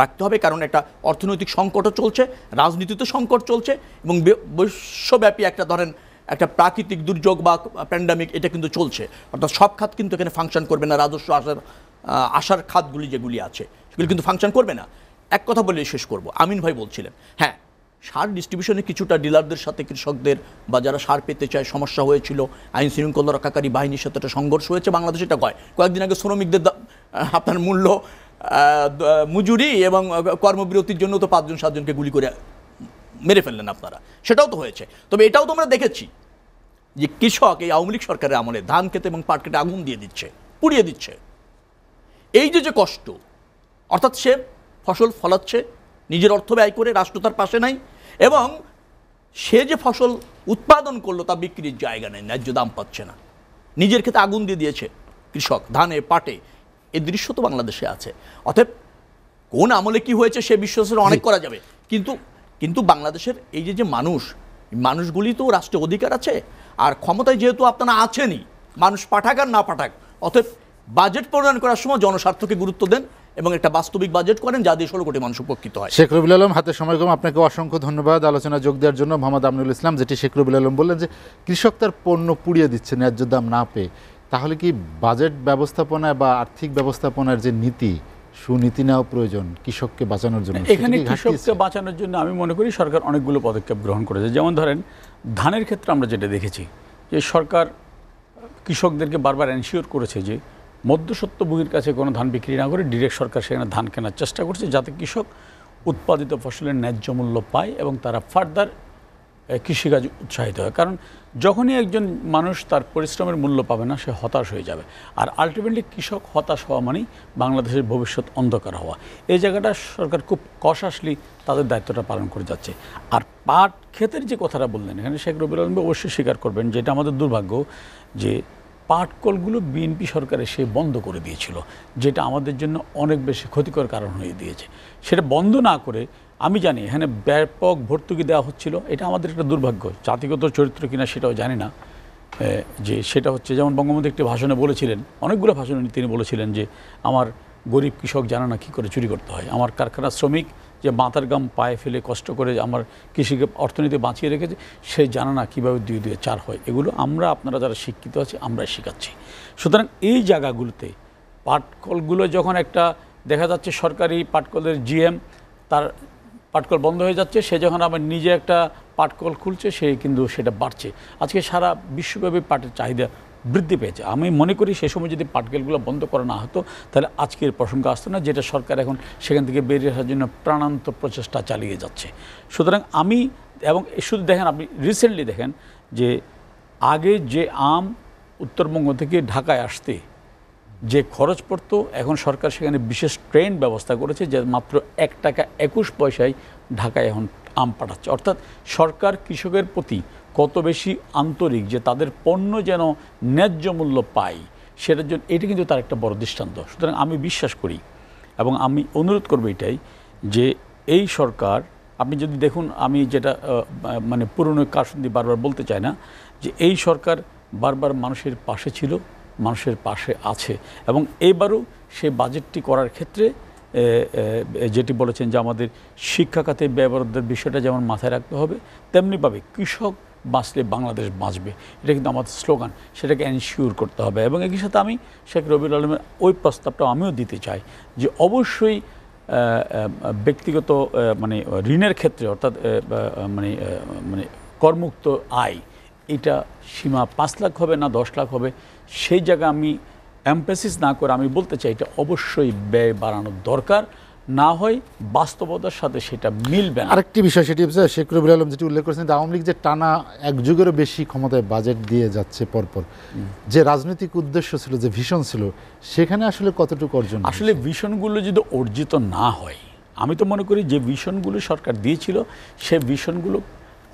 [SPEAKER 3] রাখতে হবে কারণ একটা অর্থনৈতিক সংকটও চলছে রাজনীতিতে সংকট চলছে এবং বিশ্বব্যাপী একটা ধরেন একটা প্রাকৃতিক দুর্যোগ বা প্যান্ডামিক এটা কিন্তু চলছে অর্থাৎ সব খাত কিন্তু এখানে ফাংশন করবে না রাজস্ব আসার আসার খাতগুলি যেগুলি আছে সেগুলি কিন্তু ফাংশন করবে না এক কথা বলে শেষ করব আমিন ভাই বলছিলেন হ্যাঁ সার ডিস্ট্রিবিউশনে কিছুটা ডিলারদের সাথে কৃষকদের বা যারা সার পেতে চায় সমস্যা হয়েছিল আইন শৃঙ্খলা রক্ষাকারী বাহিনীর সাথে একটা সংঘর্ষ হয়েছে বাংলাদেশে এটা কয় কয়েকদিন আগে শ্রমিকদের আপনার মূল্য মজুরি এবং কর্মবিরতির জন্য তো পাঁচজন সাতজনকে গুলি করে মেরে ফেললেন আপনারা সেটাও তো হয়েছে তবে এটাও তো আমরা দেখেছি যে কৃষক এই আওয়ামী লীগ সরকারের আমলে ধান খেতে এবং পাট খেতে আগুন দিয়ে দিচ্ছে পুড়িয়ে দিচ্ছে এই যে যে কষ্ট অর্থাৎ সে ফসল ফলাচ্ছে নিজের অর্থ ব্যয় করে রাষ্ট্র তার পাশে নাই এবং সে যে ফসল উৎপাদন করলো তা বিক্রির জায়গা নেই ন্যায্য দাম পাচ্ছে না নিজের ক্ষেত্রে আগুন দিয়ে দিয়েছে কৃষক ধানে পাটে এ দৃশ্য তো বাংলাদেশে আছে অতএব কোন আমলে কি হয়েছে সে বিশ্বাসের অনেক করা যাবে কিন্তু কিন্তু বাংলাদেশের এই যে যে মানুষ মানুষগুলি তো রাষ্ট্রের অধিকার আছে আর ক্ষমতায় যেহেতু আপনারা আছেনই মানুষ পাঠাক আর না পাঠাক অতএব বাজেট প্রণয়ন করার সময় জনস্বার্থকে গুরুত্ব দেন এবং একটা বাস্তবিক বাজেট করেন যা দিয়ে ষোলো কোটি মানুষ উপকৃত হয়
[SPEAKER 1] শেখ রবিল আলম হাতে সময় কম আপনাকে অসংখ্য ধন্যবাদ আলোচনা যোগ দেওয়ার জন্য মোহাম্মদ আমিনুল ইসলাম যেটি শেখ রবিল আলম বললেন যে কৃষক তার পণ্য পুড়িয়ে দিচ্ছে ন্যায্য দাম না পেয়ে তাহলে কি বাজেট ব্যবস্থাপনা বা আর্থিক ব্যবস্থাপনার যে নীতি সুনীতি নেওয়া প্রয়োজন কৃষককে বাঁচানোর জন্য এখানে কৃষককে
[SPEAKER 4] বাঁচানোর জন্য আমি মনে করি সরকার অনেকগুলো পদক্ষেপ গ্রহণ করেছে যেমন ধরেন ধানের ক্ষেত্রে আমরা যেটা দেখেছি যে সরকার কৃষকদেরকে বারবার এনশিওর করেছে যে মধ্যসত্ত্বভোগীর কাছে কোনো ধান বিক্রি না করে ডিরেক্ট সরকার সেখানে ধান কেনার চেষ্টা করছে যাতে কৃষক উৎপাদিত ফসলের ন্যায্য মূল্য পায় এবং তারা ফার্দার কৃষিকাজ উৎসাহিত হয় কারণ যখনই একজন মানুষ তার পরিশ্রমের মূল্য পাবে না সে হতাশ হয়ে যাবে আর আলটিমেটলি কৃষক হতাশ হওয়া মানেই বাংলাদেশের ভবিষ্যৎ অন্ধকার হওয়া এই জায়গাটা সরকার খুব কষাসলি তাদের দায়িত্বটা পালন করে যাচ্ছে আর পাট ক্ষেতের যে কথাটা বললেন এখানে শেখ রবিউল অবশ্যই স্বীকার করবেন যেটা আমাদের দুর্ভাগ্য যে পাটকলগুলো বিএনপি সরকারে সে বন্ধ করে দিয়েছিল যেটা আমাদের জন্য অনেক বেশি ক্ষতিকর কারণ হয়ে দিয়েছে সেটা বন্ধ না করে আমি জানি এখানে ব্যাপক ভর্তুকি দেওয়া হচ্ছিল এটা আমাদের একটা দুর্ভাগ্য জাতিগত চরিত্র কিনা সেটাও জানি না যে সেটা হচ্ছে যেমন বঙ্গবন্ধু একটি ভাষণে বলেছিলেন অনেকগুলো ভাষণে তিনি বলেছিলেন যে আমার গরিব কৃষক জানা না কী করে চুরি করতে হয় আমার কারখানা শ্রমিক যে মাথার গাম পায়ে ফেলে কষ্ট করে আমার কৃষিকে অর্থনীতি বাঁচিয়ে রেখেছে সে জানে না কীভাবে দুই দুয়ে চার হয় এগুলো আমরা আপনারা যারা শিক্ষিত আছি আমরা শেখাচ্ছি সুতরাং এই জায়গাগুলোতে পাটকলগুলো যখন একটা দেখা যাচ্ছে সরকারি পাটকলের জিএম তার পাটকল বন্ধ হয়ে যাচ্ছে সে যখন আবার নিজে একটা পাটকল খুলছে সে কিন্তু সেটা বাড়ছে আজকে সারা বিশ্বব্যাপী পাটের চাহিদা বৃদ্ধি পেয়েছে আমি মনে করি সে সময় যদি পাটকেলগুলো বন্ধ করা না হতো তাহলে আজকের প্রসঙ্গ আসতো না যেটা সরকার এখন সেখান থেকে বেরিয়ে আসার জন্য প্রাণান্ত প্রচেষ্টা চালিয়ে যাচ্ছে সুতরাং আমি এবং শুধু দেখেন আপনি রিসেন্টলি দেখেন যে আগে যে আম উত্তরবঙ্গ থেকে ঢাকায় আসতে যে খরচ পড়তো এখন সরকার সেখানে বিশেষ ট্রেন ব্যবস্থা করেছে যে মাত্র এক টাকা একুশ পয়সায় ঢাকায় এখন আম পাঠাচ্ছে অর্থাৎ সরকার কৃষকের প্রতি কত বেশি আন্তরিক যে তাদের পণ্য যেন ন্যায্য মূল্য পায় সেটার জন্য এটা কিন্তু তার একটা বড় দৃষ্টান্ত সুতরাং আমি বিশ্বাস করি এবং আমি অনুরোধ করব এটাই যে এই সরকার আপনি যদি দেখুন আমি যেটা মানে পুরনো কারসন্ধি বারবার বলতে চাই না যে এই সরকার বারবার মানুষের পাশে ছিল মানুষের পাশে আছে এবং এবারও সে বাজেটটি করার ক্ষেত্রে যেটি বলেছেন যে আমাদের শিক্ষা খাতে বিষয়টা যেমন মাথায় রাখতে হবে তেমনিভাবে কৃষক বাঁচলে বাংলাদেশ বাঁচবে এটা কিন্তু আমাদের স্লোগান সেটাকে এনশিওর করতে হবে এবং একই সাথে আমি শেখ রবিউল আলমের ওই প্রস্তাবটা আমিও দিতে চাই যে অবশ্যই ব্যক্তিগত মানে ঋণের ক্ষেত্রে অর্থাৎ মানে মানে কর্মুক্ত আয় এটা সীমা পাঁচ লাখ হবে না দশ লাখ হবে সেই জায়গা আমি এমপ্যাসিস না করে আমি বলতে চাই এটা অবশ্যই ব্যয় বাড়ানোর দরকার না হয় বাস্তবতার সাথে সেটা মিলবে না
[SPEAKER 1] আরেকটি বিষয় সেটি শেখ রবির আলম যেটি উল্লেখ করেছেন আওয়ামী লীগ যে টানা এক যুগেরও বেশি ক্ষমতায় বাজেট দিয়ে যাচ্ছে পরপর
[SPEAKER 4] যে রাজনৈতিক উদ্দেশ্য ছিল যে ভীষণ ছিল সেখানে আসলে কতটুকু অর্জন আসলে ভিশনগুলো যদি অর্জিত না হয় আমি তো মনে করি যে ভিশনগুলো সরকার দিয়েছিল সে ভিশনগুলো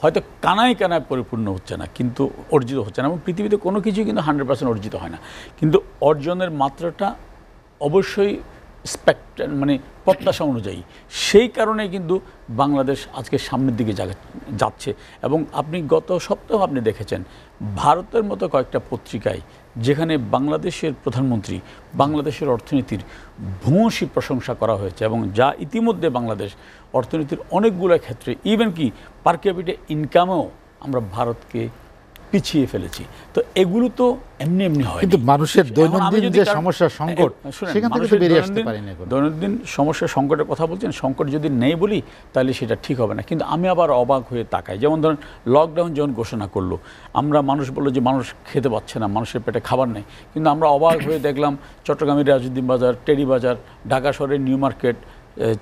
[SPEAKER 4] হয়তো কানায় কানায় পরিপূর্ণ হচ্ছে না কিন্তু অর্জিত হচ্ছে না এবং পৃথিবীতে কোনো কিছু কিন্তু হান্ড্রেড পার্সেন্ট অর্জিত হয় না কিন্তু অর্জনের মাত্রাটা অবশ্যই স্পেক্ট মানে প্রত্যাশা অনুযায়ী সেই কারণে কিন্তু বাংলাদেশ আজকে সামনের দিকে যাচ্ছে এবং আপনি গত সপ্তাহ আপনি দেখেছেন ভারতের মতো কয়েকটা পত্রিকায় যেখানে বাংলাদেশের প্রধানমন্ত্রী বাংলাদেশের অর্থনীতির ভূয়সী প্রশংসা করা হয়েছে এবং যা ইতিমধ্যে বাংলাদেশ অর্থনীতির অনেকগুলো ক্ষেত্রে ইভেন কি পার ক্যাপিটে ইনকামেও আমরা ভারতকে পিছিয়ে ফেলেছি তো এগুলো তো এমনি এমনি হয় কিন্তু মানুষের দৈনন্দিন যে সমস্যা সংকট সেখান থেকে তো বেরিয়ে আসতে পারি না দৈনন্দিন সমস্যা সংকটের কথা বলছেন সংকট যদি নেই বলি তাহলে সেটা ঠিক হবে না কিন্তু আমি আবার অবাক হয়ে তাকাই যেমন ধরেন লকডাউন যখন ঘোষণা করলো আমরা মানুষ বললো যে মানুষ খেতে পাচ্ছে না মানুষের পেটে খাবার নেই কিন্তু আমরা অবাক হয়ে দেখলাম চট্টগ্রামের রাজউদ্দিন বাজার টেরি বাজার ঢাকা শহরের নিউ মার্কেট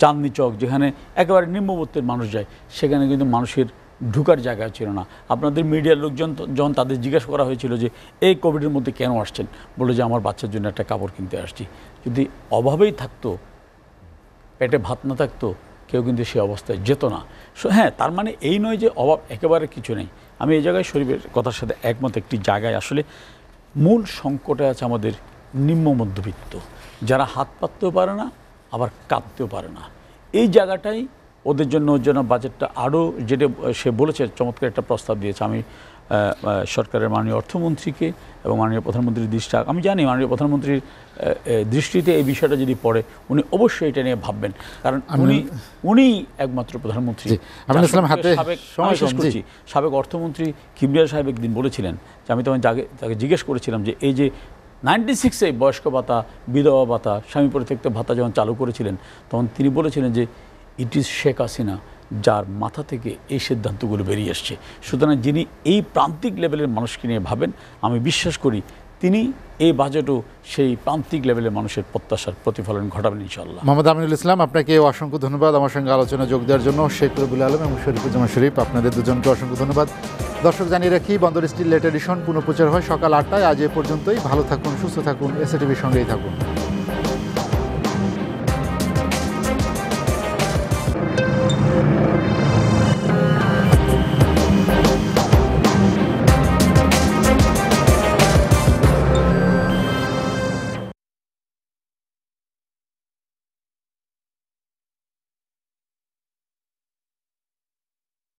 [SPEAKER 4] চাঁদনি চক যেখানে একেবারে নিম্নবর্তীর মানুষ যায় সেখানে কিন্তু মানুষের ঢুকার জায়গা ছিল না আপনাদের মিডিয়ার লোকজন যখন তাদের জিজ্ঞাসা করা হয়েছিল যে এই কোভিডের মধ্যে কেন আসছেন বলে যে আমার বাচ্চার জন্য একটা কাপড় কিনতে আসছি যদি অভাবেই থাকতো পেটে ভাত না থাকতো কেউ কিন্তু সে অবস্থায় যেত না সো হ্যাঁ তার মানে এই নয় যে অভাব একেবারে কিছু নেই আমি এই জায়গায় শরীরের কথার সাথে একমত একটি জায়গায় আসলে মূল সংকটে আছে আমাদের নিম্ন মধ্যবিত্ত যারা হাত পাততেও পারে না আবার কাঁদতেও পারে না এই জায়গাটাই ওদের জন্য যেন বাজেটটা আরও যেটা সে বলেছে চমৎকার একটা প্রস্তাব দিয়েছে আমি সরকারের মাননীয় অর্থমন্ত্রীকে এবং মাননীয় প্রধানমন্ত্রীর দৃষ্টি আমি জানি মাননীয় প্রধানমন্ত্রীর দৃষ্টিতে এই বিষয়টা যদি পড়ে উনি অবশ্যই এটা নিয়ে ভাববেন কারণ উনি উনি একমাত্র প্রধানমন্ত্রী সাবেক সাবেক অর্থমন্ত্রী কিবরিয়া সাহেব একদিন বলেছিলেন যে আমি তখন যাকে তাকে জিজ্ঞেস করেছিলাম যে এই যে নাইনটি সিক্সে বয়স্ক ভাতা বিধবা ভাতা স্বামী পরিত্যক্ত ভাতা যখন চালু করেছিলেন তখন তিনি বলেছিলেন যে ইট ইজ শেখ হাসিনা যার মাথা থেকে এই সিদ্ধান্তগুলো বেরিয়ে আসছে সুতরাং যিনি এই প্রান্তিক লেভেলের মানুষকে নিয়ে ভাবেন আমি বিশ্বাস করি তিনি এই বাজেটও সেই প্রান্তিক লেভেলে মানুষের প্রত্যাশার প্রতিফলন ঘটাবেন ইনশাল্লাহ
[SPEAKER 1] মোহাম্মদ আমিনুল ইসলাম আপনাকে অসংখ্য ধন্যবাদ আমার সঙ্গে আলোচনা যোগ দেওয়ার জন্য শেখ রবুল আলম এবং শরীফুজ্জামা শরীফ আপনাদের দুজনকে অসংখ্য ধন্যবাদ দর্শক জানিয়ে রাখি বন্দর স্টিল লেট এডিশন পুনঃপ্রচার হয় সকাল আটটায় আজ এ পর্যন্তই ভালো থাকুন সুস্থ থাকুন এসএটিভির সঙ্গেই থাকুন